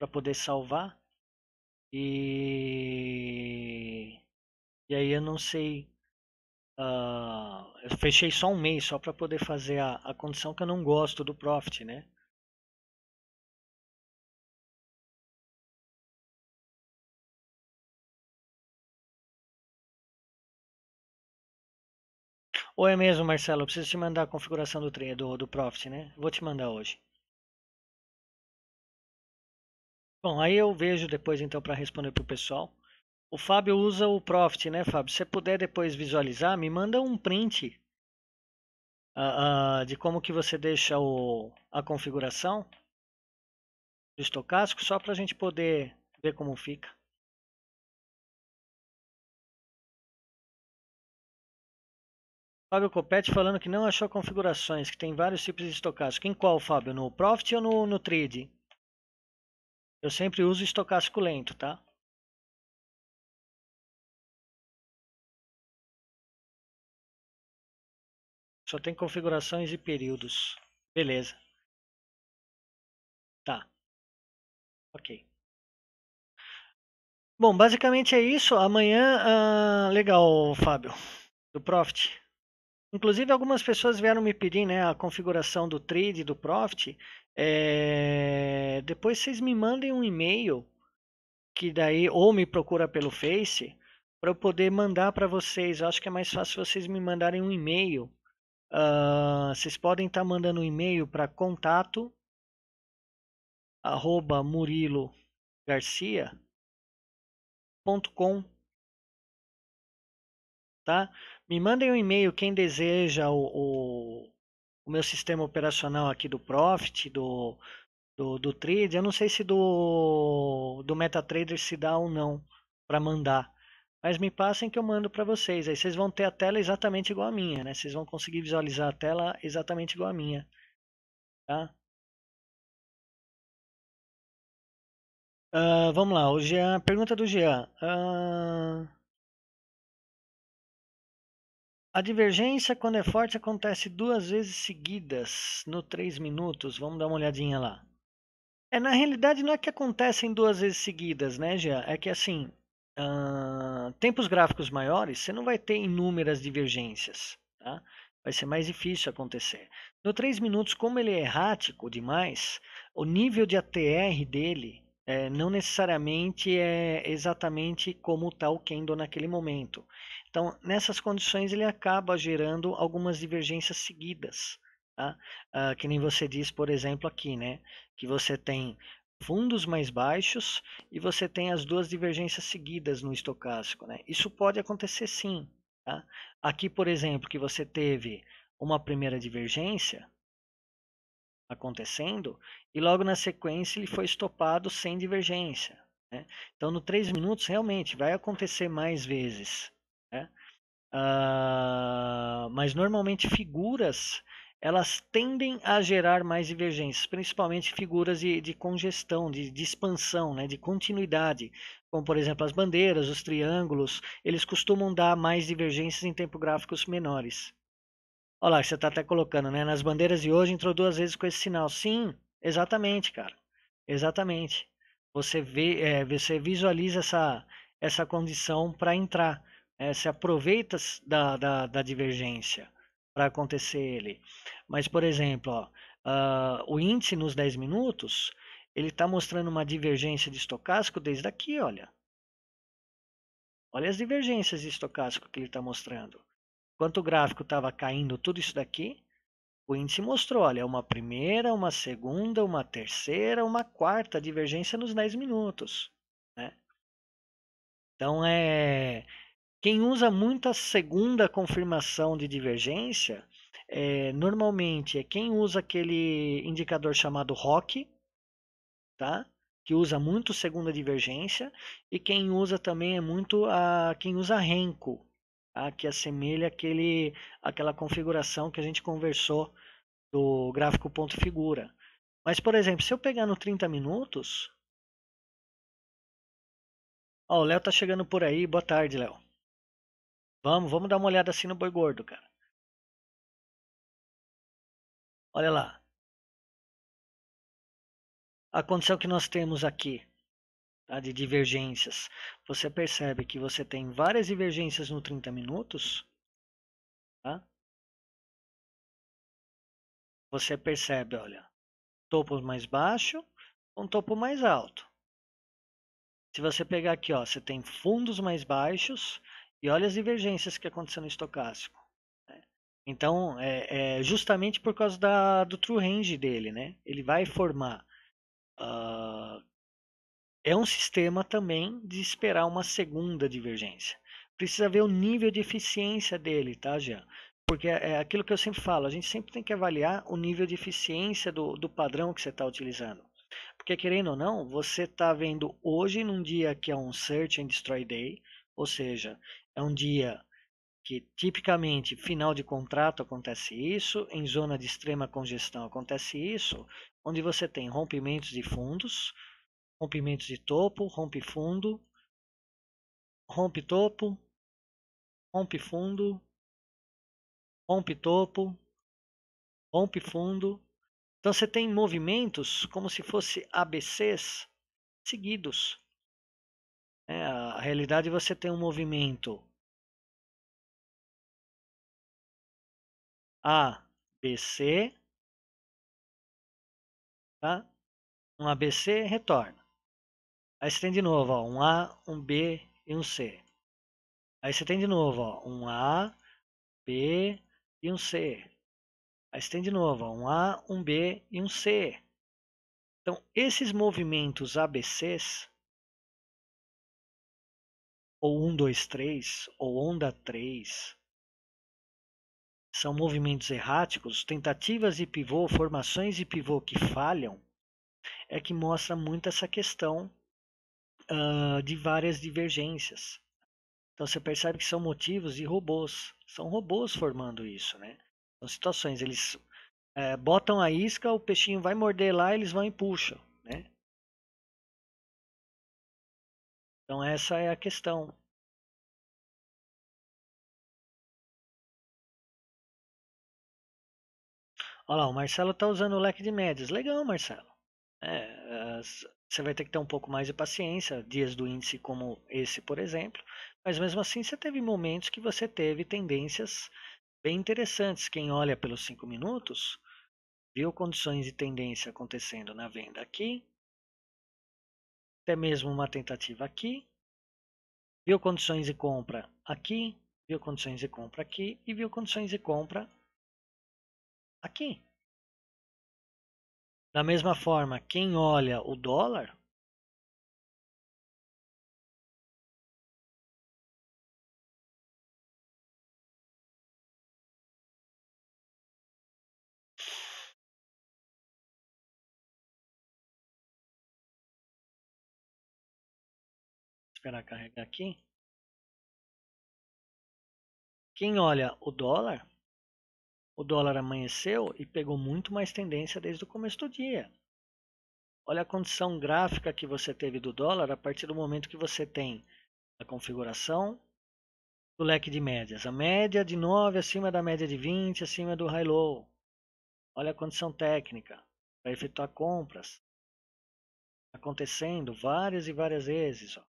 para poder salvar e e aí eu não sei Uh, eu fechei só um mês só para poder fazer a, a condição que eu não gosto do Profit, né? Ou é mesmo, Marcelo? Eu preciso te mandar a configuração do, do, do Profit, né? Vou te mandar hoje. Bom, aí eu vejo depois então para responder para o pessoal. O Fábio usa o Profit, né, Fábio? Se você puder depois visualizar, me manda um print uh, uh, de como que você deixa o, a configuração do estocástico, só para a gente poder ver como fica. Fábio Copete falando que não achou configurações, que tem vários tipos de estocástico. Em qual, Fábio? No Profit ou no, no Trade? Eu sempre uso estocástico lento, tá? Só tem configurações e períodos. Beleza. Tá. Ok. Bom, basicamente é isso. Amanhã, ah, legal, Fábio, do Profit. Inclusive, algumas pessoas vieram me pedir né, a configuração do trade do Profit. É... Depois vocês me mandem um e-mail, que daí ou me procura pelo Face, para eu poder mandar para vocês. Eu acho que é mais fácil vocês me mandarem um e-mail Uh, vocês podem estar tá mandando um e-mail para contato arroba murilo tá? Me mandem um e-mail quem deseja o, o, o, meu sistema operacional aqui do Profit, do, do, do Trade. Eu não sei se do, do MetaTrader se dá ou não para mandar. Mas me passem que eu mando para vocês. Aí vocês vão ter a tela exatamente igual a minha, né? Vocês vão conseguir visualizar a tela exatamente igual a minha. Tá? Uh, vamos lá, o Jean, pergunta do Jean. Uh, a divergência, quando é forte, acontece duas vezes seguidas no 3 minutos. Vamos dar uma olhadinha lá. É, na realidade, não é que acontecem duas vezes seguidas, né, Jean? É que assim, uh, tempos gráficos maiores, você não vai ter inúmeras divergências. Tá? Vai ser mais difícil acontecer. No 3 minutos, como ele é errático demais, o nível de ATR dele é, não necessariamente é exatamente como está o Kendo naquele momento. Então, nessas condições, ele acaba gerando algumas divergências seguidas. Tá? Ah, que nem você diz, por exemplo, aqui, né? Que você tem fundos mais baixos e você tem as duas divergências seguidas no estocástico. Né? Isso pode acontecer sim. Tá? Aqui, por exemplo, que você teve uma primeira divergência acontecendo e logo na sequência ele foi estopado sem divergência. Né? Então, no 3 minutos, realmente vai acontecer mais vezes. Né? Uh, mas normalmente figuras elas tendem a gerar mais divergências, principalmente figuras de, de congestão, de, de expansão, né, de continuidade, como por exemplo as bandeiras, os triângulos, eles costumam dar mais divergências em tempo gráficos menores. Olha lá, você está até colocando, né? Nas bandeiras de hoje entrou duas vezes com esse sinal. Sim, exatamente, cara. Exatamente. Você vê, é, você visualiza essa, essa condição para entrar. É, né, se aproveita da, da, da divergência para acontecer ele. Mas, por exemplo, ó, uh, o índice nos 10 minutos, ele está mostrando uma divergência de estocástico desde aqui, olha. Olha as divergências de estocástico que ele está mostrando. Enquanto o gráfico estava caindo tudo isso daqui, o índice mostrou, olha, uma primeira, uma segunda, uma terceira, uma quarta divergência nos 10 minutos. Né? Então, é, quem usa muito a segunda confirmação de divergência, é, normalmente é quem usa aquele indicador chamado ROC, tá? que usa muito segunda divergência, e quem usa também é muito a quem usa Renko, tá? que assemelha aquele, aquela configuração que a gente conversou do gráfico ponto figura. Mas, por exemplo, se eu pegar no 30 minutos. o Léo está chegando por aí. Boa tarde, Léo. Vamos, vamos dar uma olhada assim no boi gordo, cara. Olha lá. A condição que nós temos aqui tá, de divergências. Você percebe que você tem várias divergências no 30 minutos. Tá? Você percebe, olha, topo mais baixo com topo mais alto. Se você pegar aqui, ó, você tem fundos mais baixos, e olha as divergências que aconteceu no estocástico. Né? Então, é, é, justamente por causa da, do true range dele, né? Ele vai formar. Uh, é um sistema também de esperar uma segunda divergência. Precisa ver o nível de eficiência dele, tá, Jean? Porque é, é aquilo que eu sempre falo, a gente sempre tem que avaliar o nível de eficiência do, do padrão que você está utilizando. Porque querendo ou não, você está vendo hoje num dia que é um Search and Destroy Day, ou seja, é um dia que tipicamente final de contrato acontece isso, em zona de extrema congestão acontece isso, onde você tem rompimentos de fundos, rompimentos de topo, rompe fundo, rompe topo, rompe fundo, rompe topo, rompe fundo. Então você tem movimentos como se fosse ABCs seguidos. É, a realidade é você tem um movimento A, B, C, tá? Um ABC retorna. Aí você tem de novo, ó, um A, um B e um C. Aí você tem de novo, ó, um A, B e um C. Aí você tem de novo, ó, um A, um B e um C. Então, esses movimentos ABCs, ou 1, 2, 3, ou onda 3, são movimentos erráticos, tentativas de pivô, formações de pivô que falham, é que mostra muito essa questão uh, de várias divergências. Então você percebe que são motivos de robôs, são robôs formando isso, né? São situações, eles é, botam a isca, o peixinho vai morder lá, eles vão e puxam, né? Então essa é a questão. Olha lá, o Marcelo está usando o leque de médias. Legal, Marcelo. É, você vai ter que ter um pouco mais de paciência, dias do índice como esse, por exemplo. Mas mesmo assim, você teve momentos que você teve tendências bem interessantes. Quem olha pelos 5 minutos, viu condições de tendência acontecendo na venda aqui, até mesmo uma tentativa aqui, viu condições de compra aqui, viu condições de compra aqui e viu condições de compra aqui. Da mesma forma, quem olha o dólar esperar carregar aqui. Quem olha o dólar o dólar amanheceu e pegou muito mais tendência desde o começo do dia. Olha a condição gráfica que você teve do dólar a partir do momento que você tem a configuração do leque de médias. A média de 9 acima da média de 20, acima do high-low. Olha a condição técnica para efetuar compras. Acontecendo várias e várias vezes. Ó.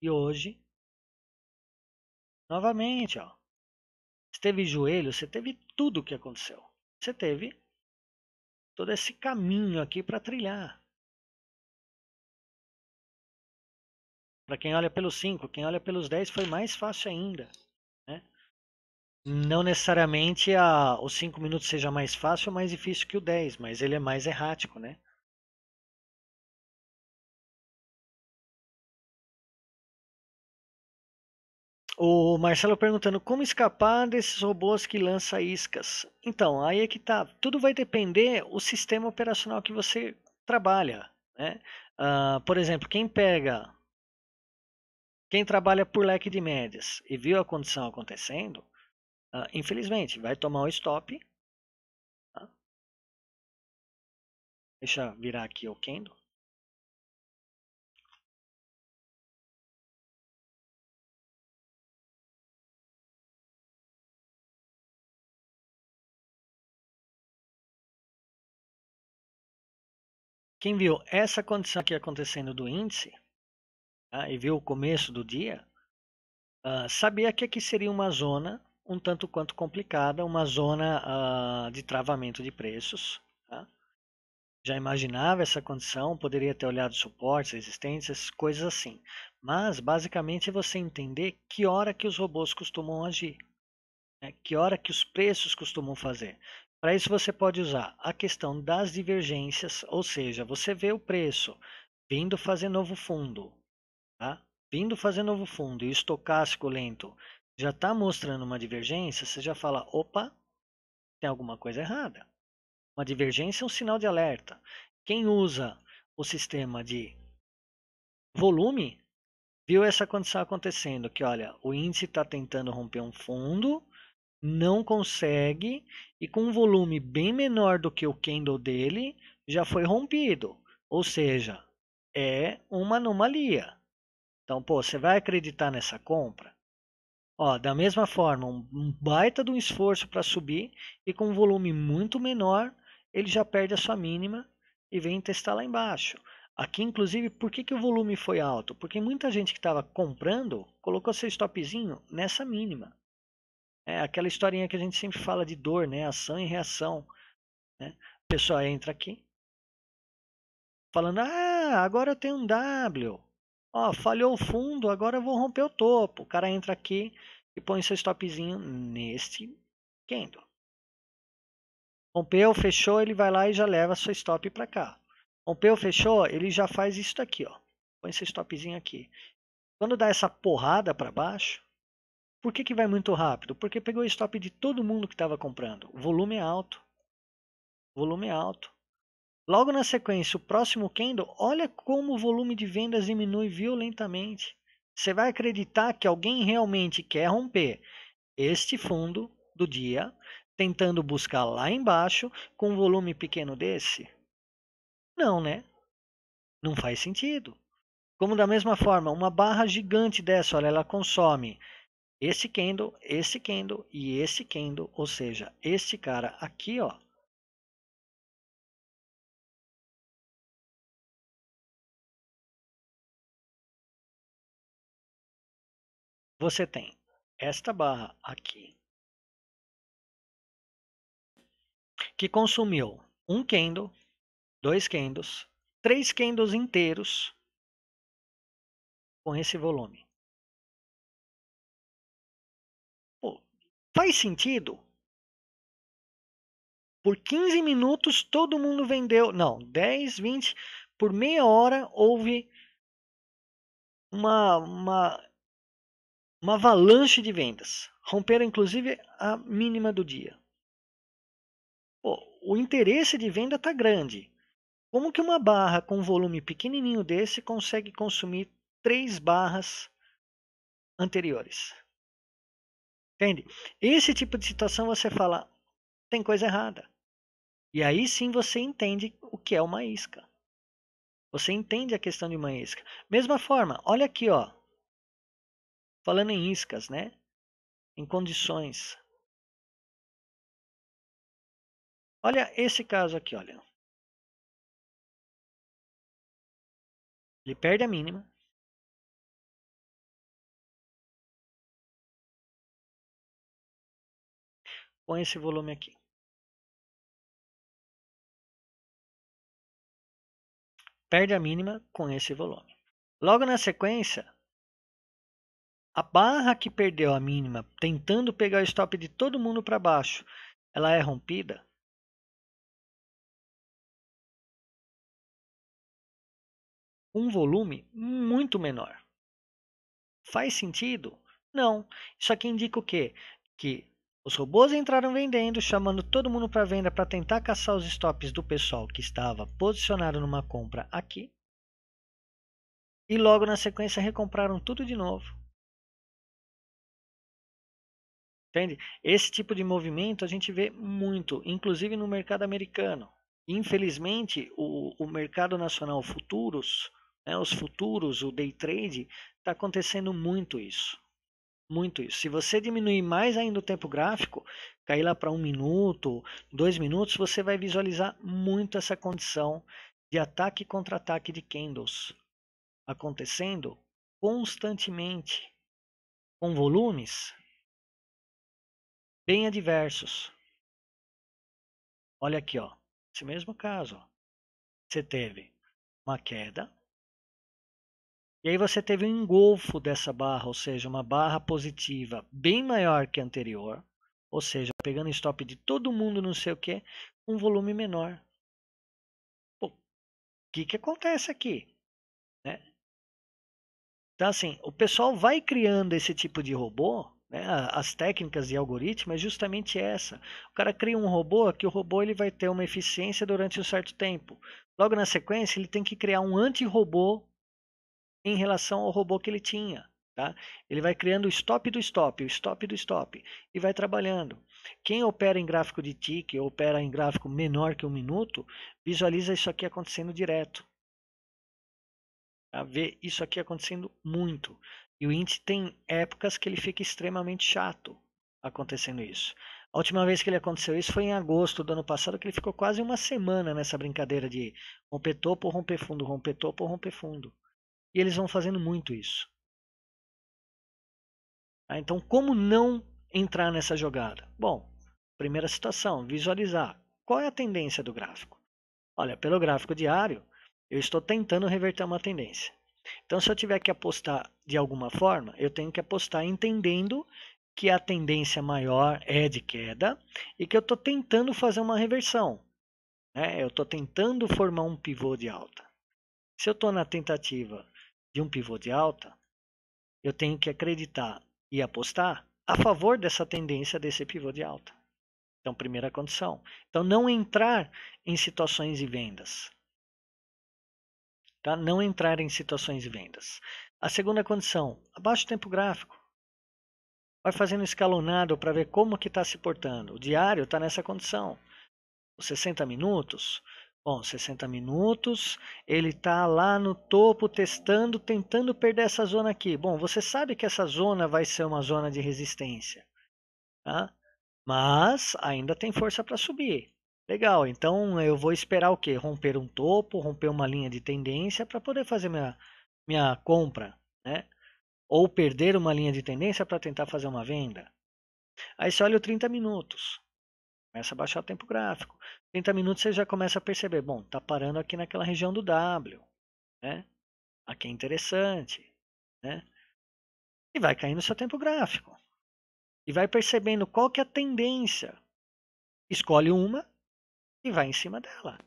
E hoje, novamente, ó, você teve joelho, você teve tudo o que aconteceu. Você teve todo esse caminho aqui para trilhar. Para quem olha pelos 5, quem olha pelos 10 foi mais fácil ainda. Né? Não necessariamente a, os 5 minutos seja mais fácil ou mais difícil que o 10, mas ele é mais errático, né? O Marcelo perguntando como escapar desses robôs que lançam iscas. Então, aí é que tá. Tudo vai depender do sistema operacional que você trabalha. Né? Uh, por exemplo, quem pega. Quem trabalha por leque de médias e viu a condição acontecendo, uh, infelizmente, vai tomar o stop. Tá? Deixa eu virar aqui o Kendo. Quem viu essa condição aqui acontecendo do índice tá, e viu o começo do dia, uh, sabia que aqui seria uma zona um tanto quanto complicada, uma zona uh, de travamento de preços. Tá? Já imaginava essa condição, poderia ter olhado suportes, resistências, coisas assim. Mas basicamente é você entender que hora que os robôs costumam agir, né? que hora que os preços costumam fazer. Para isso você pode usar a questão das divergências, ou seja, você vê o preço vindo fazer novo fundo, tá? vindo fazer novo fundo e o estocástico lento já está mostrando uma divergência, você já fala, opa, tem alguma coisa errada. Uma divergência é um sinal de alerta. Quem usa o sistema de volume viu essa condição acontecendo, que olha, o índice está tentando romper um fundo, não consegue e com um volume bem menor do que o candle dele já foi rompido, ou seja, é uma anomalia. Então, pô, você vai acreditar nessa compra? Ó, da mesma forma, um baita de um esforço para subir e com um volume muito menor, ele já perde a sua mínima e vem testar lá embaixo. Aqui, inclusive, por que, que o volume foi alto? Porque muita gente que estava comprando colocou seu stopzinho nessa mínima. É aquela historinha que a gente sempre fala de dor, né? Ação e reação. Né? A pessoa entra aqui falando: Ah, agora eu tenho um W. Ó, falhou o fundo, agora eu vou romper o topo. O cara entra aqui e põe seu stopzinho neste candle. Rompeu, fechou, ele vai lá e já leva seu stop para cá. Rompeu, fechou, ele já faz isso daqui, ó. Põe seu stopzinho aqui. Quando dá essa porrada para baixo, por que, que vai muito rápido? Porque pegou o stop de todo mundo que estava comprando. volume é alto. Volume é alto. Logo na sequência, o próximo candle, olha como o volume de vendas diminui violentamente. Você vai acreditar que alguém realmente quer romper este fundo do dia, tentando buscar lá embaixo com um volume pequeno desse? Não, né? Não faz sentido. Como da mesma forma, uma barra gigante dessa, olha, ela consome esse Kendo, esse Kendo e esse Kendo, ou seja, esse cara aqui, ó. Você tem esta barra aqui, que consumiu um Kendo, dois Kendos, três Kendos inteiros com esse volume. Faz sentido? Por 15 minutos todo mundo vendeu. Não, 10, 20. Por meia hora houve uma, uma, uma avalanche de vendas. Romperam inclusive a mínima do dia. Pô, o interesse de venda está grande. Como que uma barra com um volume pequenininho desse consegue consumir três barras anteriores? Entende? Esse tipo de situação você fala, tem coisa errada. E aí sim você entende o que é uma isca. Você entende a questão de uma isca. Mesma forma, olha aqui, ó. Falando em iscas, né? Em condições. Olha esse caso aqui, olha. Ele perde a mínima. Põe esse volume aqui. Perde a mínima com esse volume. Logo na sequência, a barra que perdeu a mínima, tentando pegar o stop de todo mundo para baixo, ela é rompida. Um volume muito menor. Faz sentido? Não. Isso aqui indica o quê? Que os robôs entraram vendendo, chamando todo mundo para venda para tentar caçar os stops do pessoal que estava posicionado numa compra aqui. E logo na sequência recompraram tudo de novo. Entende? Esse tipo de movimento a gente vê muito, inclusive no mercado americano. Infelizmente, o, o mercado nacional futuros, né, os futuros, o day trade, está acontecendo muito isso muito isso. Se você diminuir mais ainda o tempo gráfico, cair lá para um minuto, dois minutos, você vai visualizar muito essa condição de ataque e contra-ataque de candles acontecendo constantemente, com volumes bem adversos. Olha aqui, ó, esse mesmo caso. Ó. Você teve uma queda, e aí você teve um engolfo dessa barra, ou seja, uma barra positiva bem maior que a anterior, ou seja, pegando stop de todo mundo, não sei o que, um volume menor. O que, que acontece aqui? Né? Então, assim, o pessoal vai criando esse tipo de robô, né? as técnicas de algoritmo é justamente essa. O cara cria um robô que o robô ele vai ter uma eficiência durante um certo tempo. Logo na sequência, ele tem que criar um anti-robô em relação ao robô que ele tinha. Tá? Ele vai criando o stop do stop, o stop do stop, e vai trabalhando. Quem opera em gráfico de tique ou opera em gráfico menor que um minuto, visualiza isso aqui acontecendo direto. Tá? Vê isso aqui acontecendo muito. E o índice tem épocas que ele fica extremamente chato acontecendo isso. A última vez que ele aconteceu isso foi em agosto do ano passado, que ele ficou quase uma semana nessa brincadeira de romper topo, romper fundo, romper topo, romper fundo. E eles vão fazendo muito isso. Ah, então, como não entrar nessa jogada? Bom, primeira situação, visualizar. Qual é a tendência do gráfico? Olha, pelo gráfico diário, eu estou tentando reverter uma tendência. Então, se eu tiver que apostar de alguma forma, eu tenho que apostar entendendo que a tendência maior é de queda e que eu estou tentando fazer uma reversão. Né? Eu estou tentando formar um pivô de alta. Se eu estou na tentativa de um pivô de alta, eu tenho que acreditar e apostar a favor dessa tendência desse pivô de alta. Então, primeira condição. Então, não entrar em situações de vendas. Tá? Não entrar em situações de vendas. A segunda condição, abaixo o tempo gráfico. Vai fazendo escalonado para ver como que está se portando. O diário está nessa condição. Os 60 minutos, Bom, 60 minutos. Ele está lá no topo testando, tentando perder essa zona aqui. Bom, você sabe que essa zona vai ser uma zona de resistência, tá? Mas ainda tem força para subir. Legal. Então eu vou esperar o quê? Romper um topo, romper uma linha de tendência para poder fazer minha minha compra, né? Ou perder uma linha de tendência para tentar fazer uma venda. Aí você olha o 30 minutos. Começa a baixar o tempo gráfico. 30 minutos você já começa a perceber, bom, tá parando aqui naquela região do W, né? Aqui é interessante, né? E vai caindo seu tempo gráfico. E vai percebendo qual que é a tendência. Escolhe uma e vai em cima dela.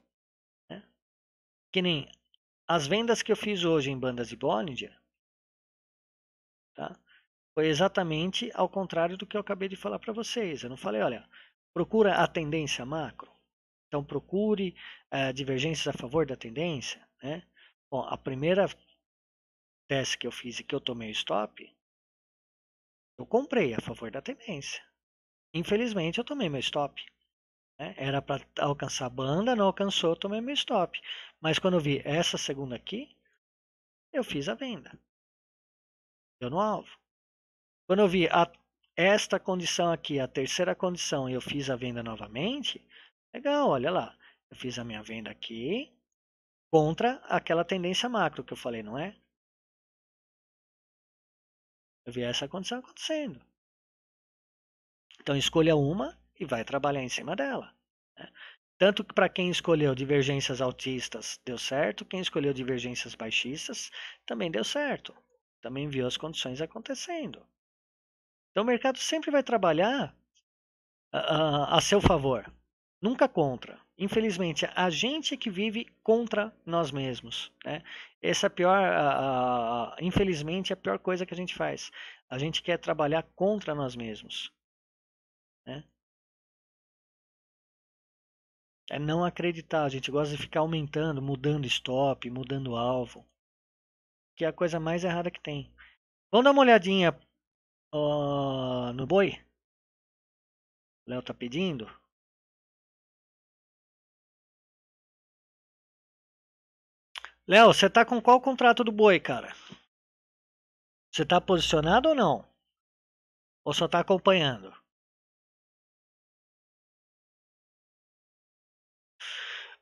Né? Que nem as vendas que eu fiz hoje em bandas e Bollinger, tá? Foi exatamente ao contrário do que eu acabei de falar para vocês. Eu não falei, olha, procura a tendência macro então procure uh, divergências a favor da tendência. Né? Bom, a primeira tese que eu fiz e que eu tomei o stop, eu comprei a favor da tendência. Infelizmente eu tomei meu stop. Né? Era para alcançar a banda, não alcançou, eu tomei meu stop. Mas quando eu vi essa segunda aqui, eu fiz a venda. Deu no alvo. Quando eu vi a, esta condição aqui, a terceira condição, e eu fiz a venda novamente, Legal, olha lá. Eu fiz a minha venda aqui contra aquela tendência macro que eu falei, não é? Eu vi essa condição acontecendo. Então escolha uma e vai trabalhar em cima dela. Né? Tanto que para quem escolheu divergências altistas deu certo, quem escolheu divergências baixistas também deu certo. Também viu as condições acontecendo. Então o mercado sempre vai trabalhar a, ah, a, ah, a seu favor nunca contra. Infelizmente, a gente é que vive contra nós mesmos. Né? Essa é a pior, a, a, infelizmente, é a pior coisa que a gente faz. A gente quer trabalhar contra nós mesmos. Né? É não acreditar. A gente gosta de ficar aumentando, mudando stop, mudando alvo. Que é a coisa mais errada que tem. Vamos dar uma olhadinha uh, no boi? Léo tá pedindo? Léo, você tá com qual contrato do boi, cara? Você tá posicionado ou não? Ou só tá acompanhando?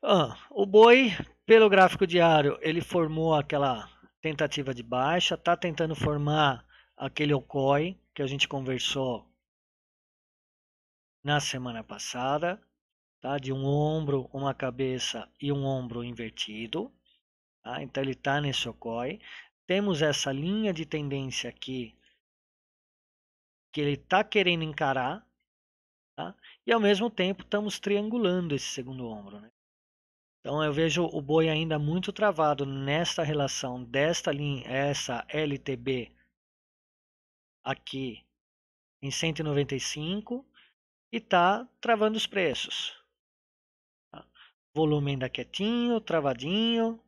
Ah, o boi, pelo gráfico diário, ele formou aquela tentativa de baixa, tá tentando formar aquele OCOI que a gente conversou na semana passada, tá? De um ombro, uma cabeça e um ombro invertido. Tá? Então ele está nesse OCOI. Temos essa linha de tendência aqui que ele está querendo encarar. Tá? E ao mesmo tempo estamos triangulando esse segundo ombro. Né? Então eu vejo o boi ainda muito travado nesta relação desta linha, essa LTB aqui em 195 e está travando os preços. Tá? Volume ainda quietinho, travadinho,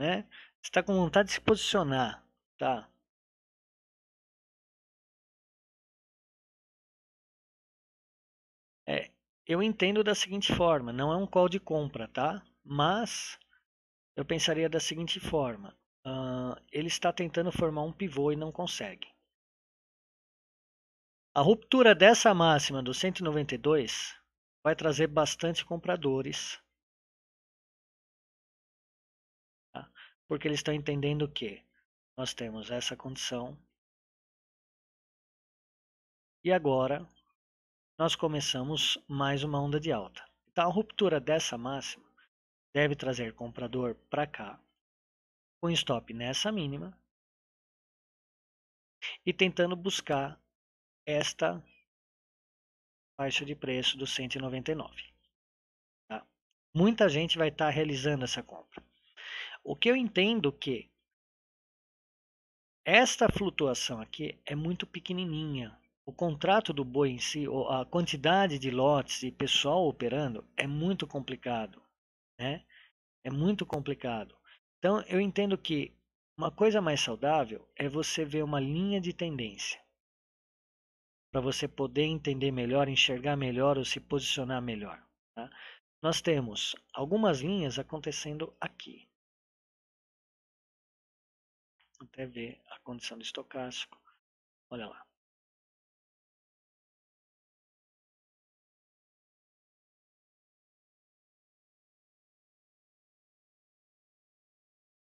né? Você tá com vontade de se posicionar, tá? É, eu entendo da seguinte forma, não é um call de compra, tá? Mas eu pensaria da seguinte forma, uh, ele está tentando formar um pivô e não consegue. A ruptura dessa máxima do 192 vai trazer bastante compradores porque eles estão entendendo que nós temos essa condição e agora nós começamos mais uma onda de alta. Então a ruptura dessa máxima deve trazer comprador para cá com um stop nessa mínima e tentando buscar esta faixa de preço do 199. Tá? Muita gente vai estar tá realizando essa compra. O que eu entendo que esta flutuação aqui é muito pequenininha. O contrato do boi em si, a quantidade de lotes e pessoal operando é muito complicado, né? É muito complicado. Então eu entendo que uma coisa mais saudável é você ver uma linha de tendência para você poder entender melhor, enxergar melhor ou se posicionar melhor. Tá? Nós temos algumas linhas acontecendo aqui até ver a condição do estocástico. Olha lá.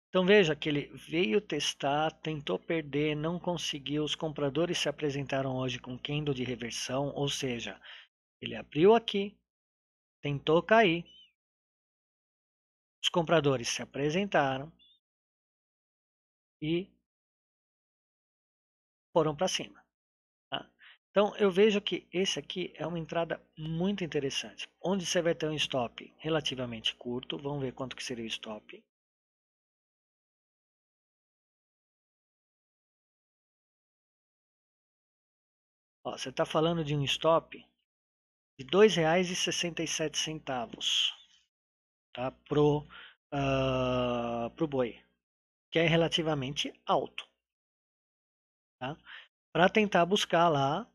Então veja que ele veio testar, tentou perder, não conseguiu. Os compradores se apresentaram hoje com candle de reversão, ou seja, ele abriu aqui, tentou cair. Os compradores se apresentaram, e foram para cima. Tá? Então eu vejo que esse aqui é uma entrada muito interessante, onde você vai ter um stop relativamente curto, vamos ver quanto que seria o stop. Ó, você está falando de um stop de R$ 2,67 tá? pro, uh, pro boi que é relativamente alto. Tá? Para tentar buscar lá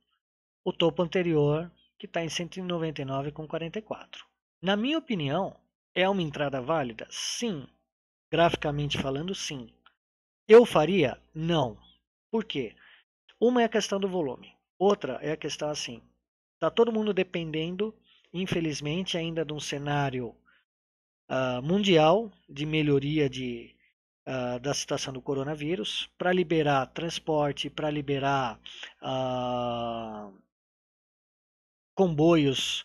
o topo anterior, que está em 199,44. Na minha opinião, é uma entrada válida? Sim. Graficamente falando, sim. Eu faria? Não. Por quê? Uma é a questão do volume. Outra é a questão assim. Está todo mundo dependendo, infelizmente, ainda de um cenário uh, mundial de melhoria de uh, da situação do coronavírus, para liberar transporte, para liberar uh, comboios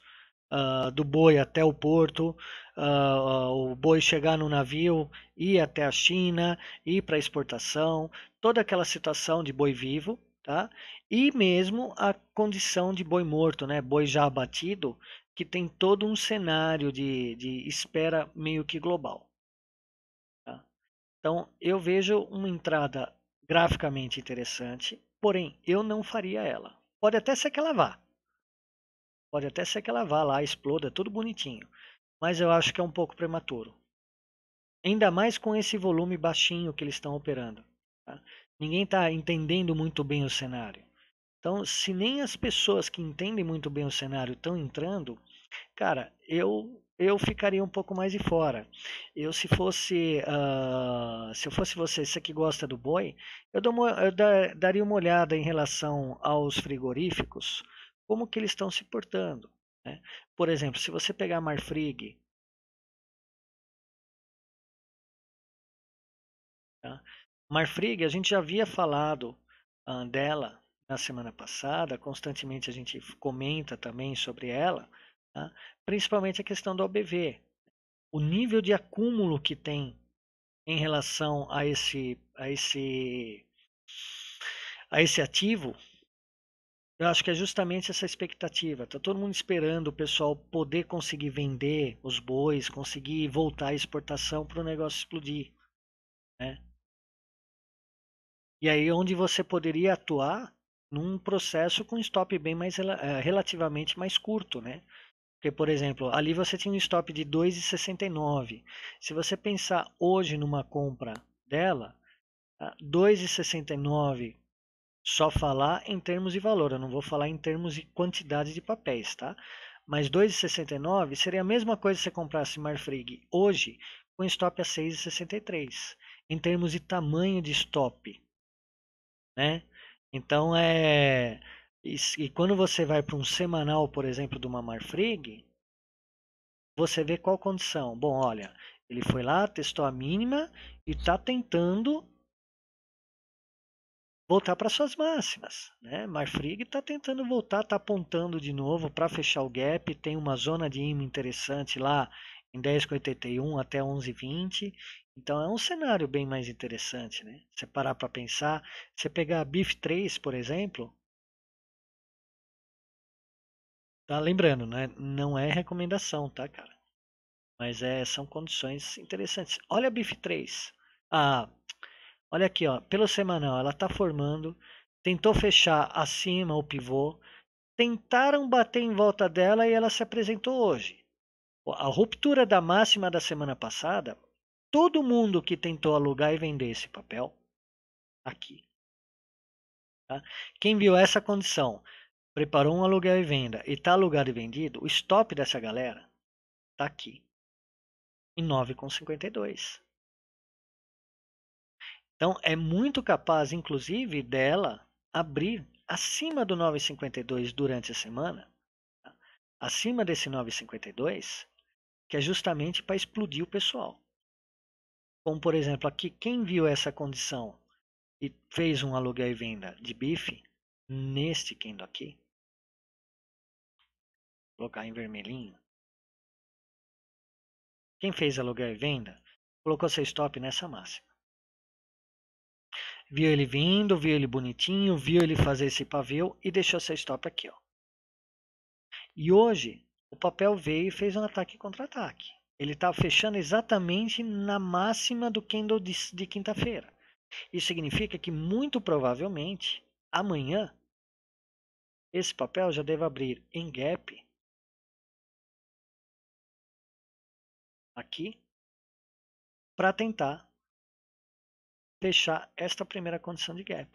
uh, do boi até o porto, o boi chegar no navio, ir até a China, ir para exportação, toda aquela situação de boi vivo, tá? E mesmo a condição de boi morto, né? Boi já abatido, que tem todo um cenário de, de espera meio que global. Então, eu vejo uma entrada graficamente interessante, porém, eu não faria ela. Pode até ser que ela vá. Pode até ser que ela vá lá, exploda, tudo bonitinho. Mas eu acho que é um pouco prematuro. Ainda mais com esse volume baixinho que eles estão operando. Tá? Ninguém está entendendo muito bem o cenário. Então, se nem as pessoas que entendem muito bem o cenário estão entrando, cara, eu eu ficaria um pouco mais de fora. Eu se fosse uh, se eu fosse você, você que gosta do boi, eu, dou, eu da, daria uma olhada em relação aos frigoríficos, como que eles estão se portando. Né? Por exemplo, se você pegar a Marfrig, tá? Marfrig, a gente já havia falado uh, dela na semana passada, constantemente a gente comenta também sobre ela. Tá? Principalmente a questão do OBV. O nível de acúmulo que tem em relação a esse, a esse, a esse ativo, eu acho que é justamente essa expectativa. Está todo mundo esperando o pessoal poder conseguir vender os bois, conseguir voltar à exportação para o negócio explodir. Né? E aí onde você poderia atuar num processo com stop bem mais eh, relativamente mais curto, né? Porque, por exemplo, ali você tinha um stop de 2,69. Se você pensar hoje numa compra dela, 2,69 tá, só falar em termos de valor, eu não vou falar em termos de quantidade de papéis, tá? Mas 2,69 seria a mesma coisa se você comprasse Marfrig hoje com stop a 6,63 em termos de tamanho de stop, né? Então é e, e quando você vai para um semanal, por exemplo, do Mamar Frig, você vê qual condição. Bom, olha, ele foi lá, testou a mínima e está tentando voltar para suas máximas. Né? Marfrig está tentando voltar, está apontando de novo para fechar o gap. Tem uma zona de IMA interessante lá em 10,81 até 11,20. Então é um cenário bem mais interessante. Né? Você parar para pensar, você pegar a BIF3, por exemplo, Tá lembrando, né? Não é recomendação, tá, cara? Mas é, são condições interessantes. Olha a BIF3. Ah, olha aqui, ó, pelo semanal, ela tá formando, tentou fechar acima o pivô, tentaram bater em volta dela e ela se apresentou hoje. A ruptura da máxima da semana passada, todo mundo que tentou alugar e vender esse papel, aqui. Tá? Quem viu essa condição? preparou um aluguel e venda e está alugado e vendido, o stop dessa galera está aqui. Em 9,52. Então é muito capaz, inclusive, dela abrir acima do 9,52 durante a semana, tá? acima desse 9,52, que é justamente para explodir o pessoal. Como, por exemplo, aqui, quem viu essa condição e fez um aluguel e venda de bife, neste candle aqui, colocar em vermelhinho. Quem fez aluguel e venda colocou seu stop nessa máxima. Viu ele vindo, viu ele bonitinho, viu ele fazer esse pavio e deixou seu stop aqui. Ó. E hoje o papel veio e fez um ataque contra-ataque. Ele está fechando exatamente na máxima do candle de, de quinta-feira. Isso significa que muito provavelmente amanhã esse papel já deve abrir em gap aqui para tentar fechar esta primeira condição de gap.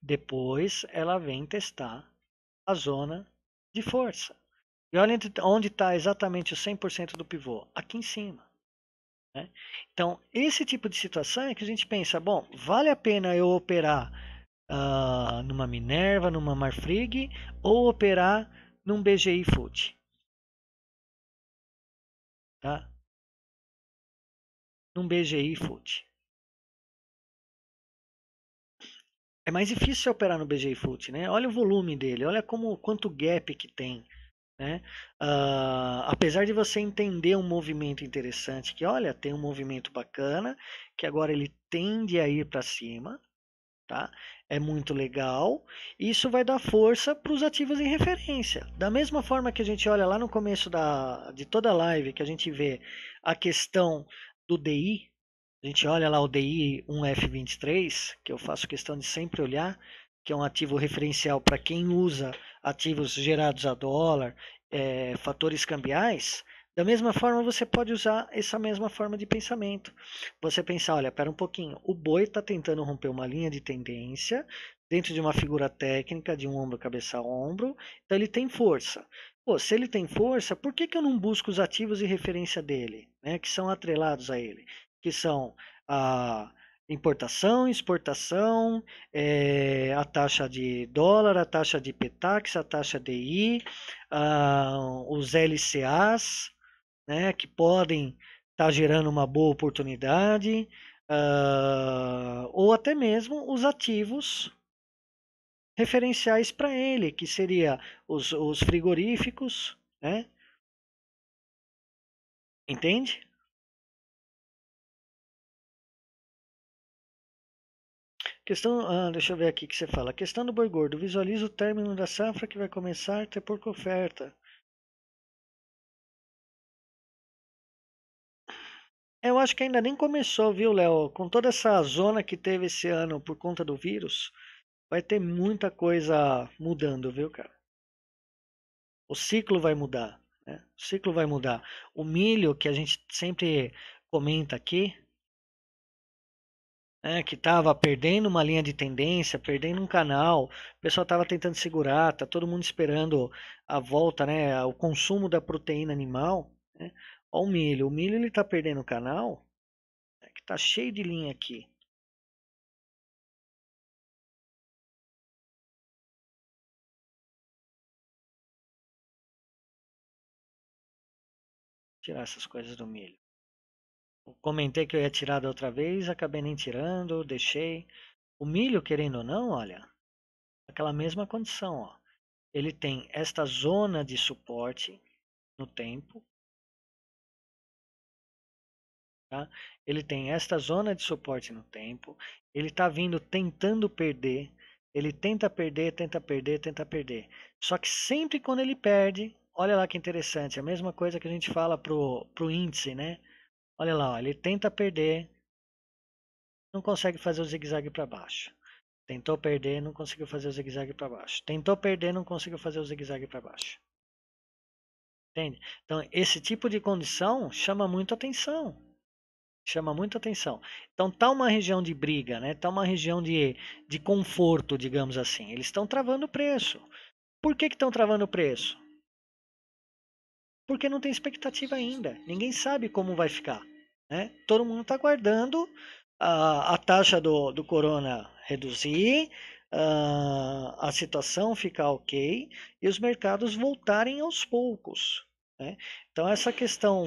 Depois ela vem testar a zona de força. E olha onde está exatamente o 100% do pivô, aqui em cima. Né? Então, esse tipo de situação é que a gente pensa, bom, vale a pena eu operar uh, numa Minerva, numa Marfrig, ou operar num BGI Foot? tá? Num BGI Foot. É mais difícil operar no BGI Foot, né? Olha o volume dele, olha como quanto gap que tem. Né? Uh, apesar de você entender um movimento interessante, que olha, tem um movimento bacana, que agora ele tende a ir para cima, Tá? É muito legal. Isso vai dar força para os ativos em referência. Da mesma forma que a gente olha lá no começo da, de toda a live, que a gente vê a questão do DI, a gente olha lá o DI 1F23, que eu faço questão de sempre olhar, que é um ativo referencial para quem usa ativos gerados a dólar, é, fatores cambiais. Da mesma forma, você pode usar essa mesma forma de pensamento. Você pensar, olha, espera um pouquinho, o boi está tentando romper uma linha de tendência dentro de uma figura técnica de um ombro cabeça a ombro, então ele tem força. Pô, se ele tem força, por que, que eu não busco os ativos de referência dele, né, que são atrelados a ele, que são a importação, exportação, é, a taxa de dólar, a taxa de PETAX, a taxa DI, ah, os LCAs, né, que podem estar tá gerando uma boa oportunidade, uh, ou até mesmo os ativos referenciais para ele, que seria os, os frigoríficos, né? Entende? Questão, ah, deixa eu ver aqui o que você fala. Questão do boi gordo. Visualiza o término da safra que vai começar a ter pouca oferta. Eu acho que ainda nem começou, viu, Léo? Com toda essa zona que teve esse ano por conta do vírus, vai ter muita coisa mudando, viu, cara? O ciclo vai mudar. Né? O ciclo vai mudar. O milho, que a gente sempre comenta aqui, né, que estava perdendo uma linha de tendência, perdendo um canal, o pessoal estava tentando segurar, tá todo mundo esperando a volta, né, o consumo da proteína animal. Né? Olha o milho. O milho ele tá perdendo o canal. É que tá cheio de linha aqui. tirar essas coisas do milho. Eu comentei que eu ia tirar da outra vez, acabei nem tirando, deixei. O milho, querendo ou não, olha, aquela mesma condição, ó. Ele tem esta zona de suporte no tempo, Tá? Ele tem esta zona de suporte no tempo, ele está vindo tentando perder, ele tenta perder, tenta perder, tenta perder. Só que sempre quando ele perde, olha lá que interessante, a mesma coisa que a gente fala pro, pro índice, né? Olha lá, ó, ele tenta perder, não consegue fazer o zigue-zague para baixo. Tentou perder, não conseguiu fazer o zigue-zague para baixo. Tentou perder, não conseguiu fazer o zigue-zague para baixo. Entende? Então, esse tipo de condição chama muito atenção. Chama muita atenção. Então tá uma região de briga, né? Tá uma região de, de conforto, digamos assim. Eles estão travando o preço. Por que estão travando o preço? Porque não tem expectativa ainda. Ninguém sabe como vai ficar. Né? Todo mundo está aguardando a, a taxa do, do corona reduzir, a a situação ficar ok e os mercados voltarem aos poucos. Né? Então, essa questão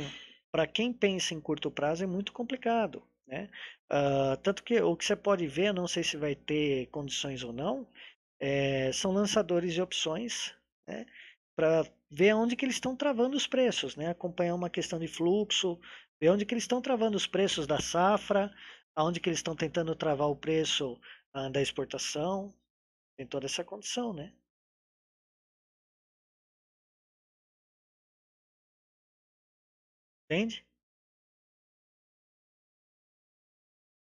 para quem pensa em curto prazo é muito complicado. Né? Uh, tanto que o que você pode ver, não sei se vai ter condições ou não, é, são lançadores de opções né? para ver onde que eles estão travando os preços, né? acompanhar uma questão de fluxo, ver onde que eles estão travando os preços da safra, aonde que eles estão tentando travar o preço ah, da exportação, tem toda essa condição, né? Entende?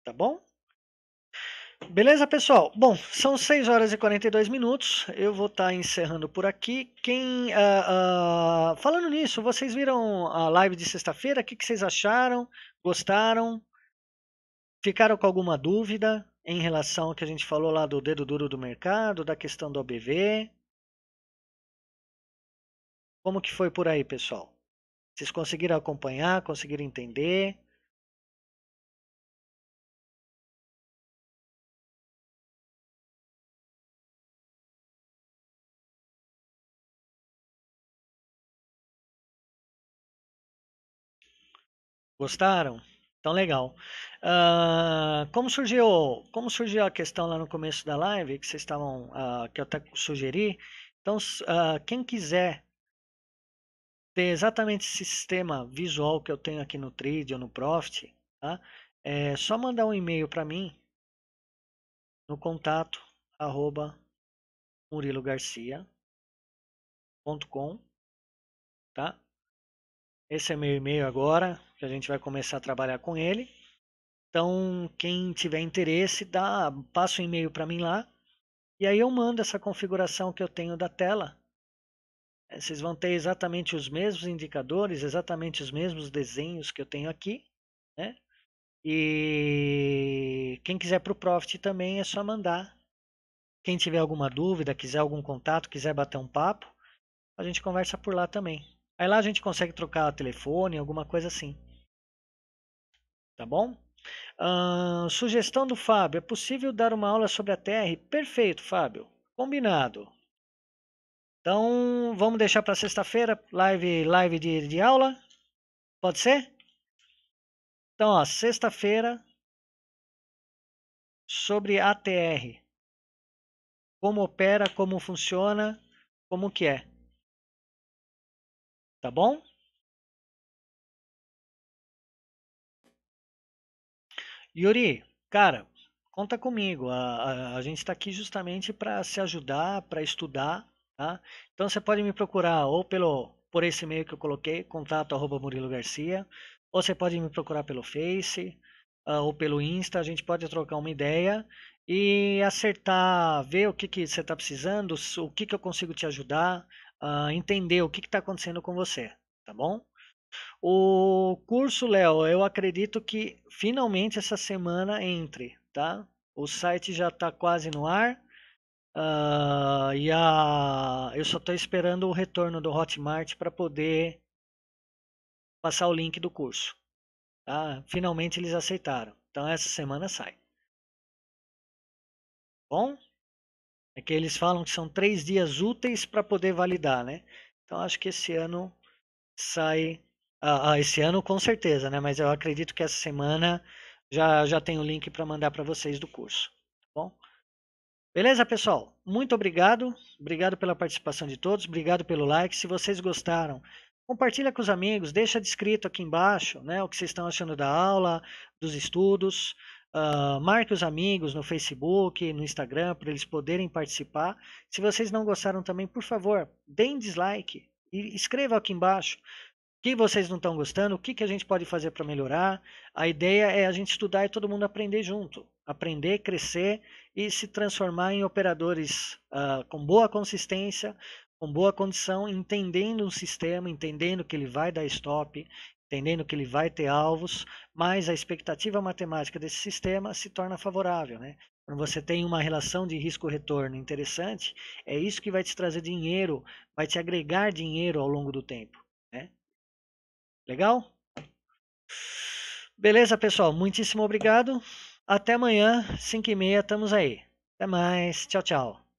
Tá bom? Beleza, pessoal? Bom, são 6 horas e 42 minutos. Eu vou estar tá encerrando por aqui. Quem. Uh, uh, falando nisso, vocês viram a live de sexta-feira? O que, que vocês acharam? Gostaram? Ficaram com alguma dúvida em relação ao que a gente falou lá do dedo duro do mercado, da questão do OBV? Como que foi por aí, pessoal? Vocês conseguiram acompanhar, conseguiram entender? Gostaram? Então, legal. Uh, como surgiu como surgiu a questão lá no começo da live, que vocês estavam, uh, que eu até sugeri, então, uh, quem quiser ter exatamente esse sistema visual que eu tenho aqui no Trade ou no Profit, tá? é só mandar um e-mail para mim no contato arroba murilogarcia.com tá? Esse é meu e-mail agora, que a gente vai começar a trabalhar com ele. Então, quem tiver interesse, dá, passa o um e-mail para mim lá. E aí eu mando essa configuração que eu tenho da tela vocês vão ter exatamente os mesmos indicadores, exatamente os mesmos desenhos que eu tenho aqui, né? E quem quiser para o Profit também é só mandar. Quem tiver alguma dúvida, quiser algum contato, quiser bater um papo, a gente conversa por lá também. Aí lá a gente consegue trocar o telefone, alguma coisa assim. Tá bom? Uh, sugestão do Fábio: é possível dar uma aula sobre a TR? Perfeito, Fábio. Combinado. Então, vamos deixar para sexta-feira, live, live de, de aula. Pode ser? Então, ó, sexta-feira, sobre ATR. Como opera, como funciona, como que é. Tá bom? Yuri, cara, conta comigo. A, a, a gente está aqui justamente para se ajudar, para estudar Tá? Então você pode me procurar ou pelo por esse e-mail que eu coloquei, contato arroba Murilo Garcia, ou você pode me procurar pelo Face uh, ou pelo Insta, a gente pode trocar uma ideia e acertar, ver o que, que você está precisando, o que, que eu consigo te ajudar, uh, entender o que está acontecendo com você, tá bom? O curso, Léo, eu acredito que finalmente essa semana entre, tá? O site já está quase no ar. Uh, e a, eu só estou esperando o retorno do Hotmart para poder passar o link do curso. Tá? Finalmente eles aceitaram. Então essa semana sai. Bom? É que eles falam que são três dias úteis para poder validar, né? Então acho que esse ano sai. Ah, ah, esse ano com certeza, né? Mas eu acredito que essa semana já, já tem o link para mandar para vocês do curso. Beleza, pessoal? Muito obrigado. Obrigado pela participação de todos. Obrigado pelo like. Se vocês gostaram, compartilha com os amigos. Deixa descrito aqui embaixo né, o que vocês estão achando da aula, dos estudos. Uh, marque os amigos no Facebook, no Instagram, para eles poderem participar. Se vocês não gostaram também, por favor, deem dislike e escreva aqui embaixo o que vocês não estão gostando, o que, que a gente pode fazer para melhorar. A ideia é a gente estudar e todo mundo aprender junto aprender, crescer e se transformar em operadores uh, com boa consistência, com boa condição, entendendo um sistema, entendendo que ele vai dar stop, entendendo que ele vai ter alvos, mas a expectativa matemática desse sistema se torna favorável, né? Quando você tem uma relação de risco-retorno interessante, é isso que vai te trazer dinheiro, vai te agregar dinheiro ao longo do tempo, né? Legal? Beleza, pessoal? Muitíssimo obrigado. Até amanhã, 5 h 30 estamos aí. Até mais, tchau, tchau.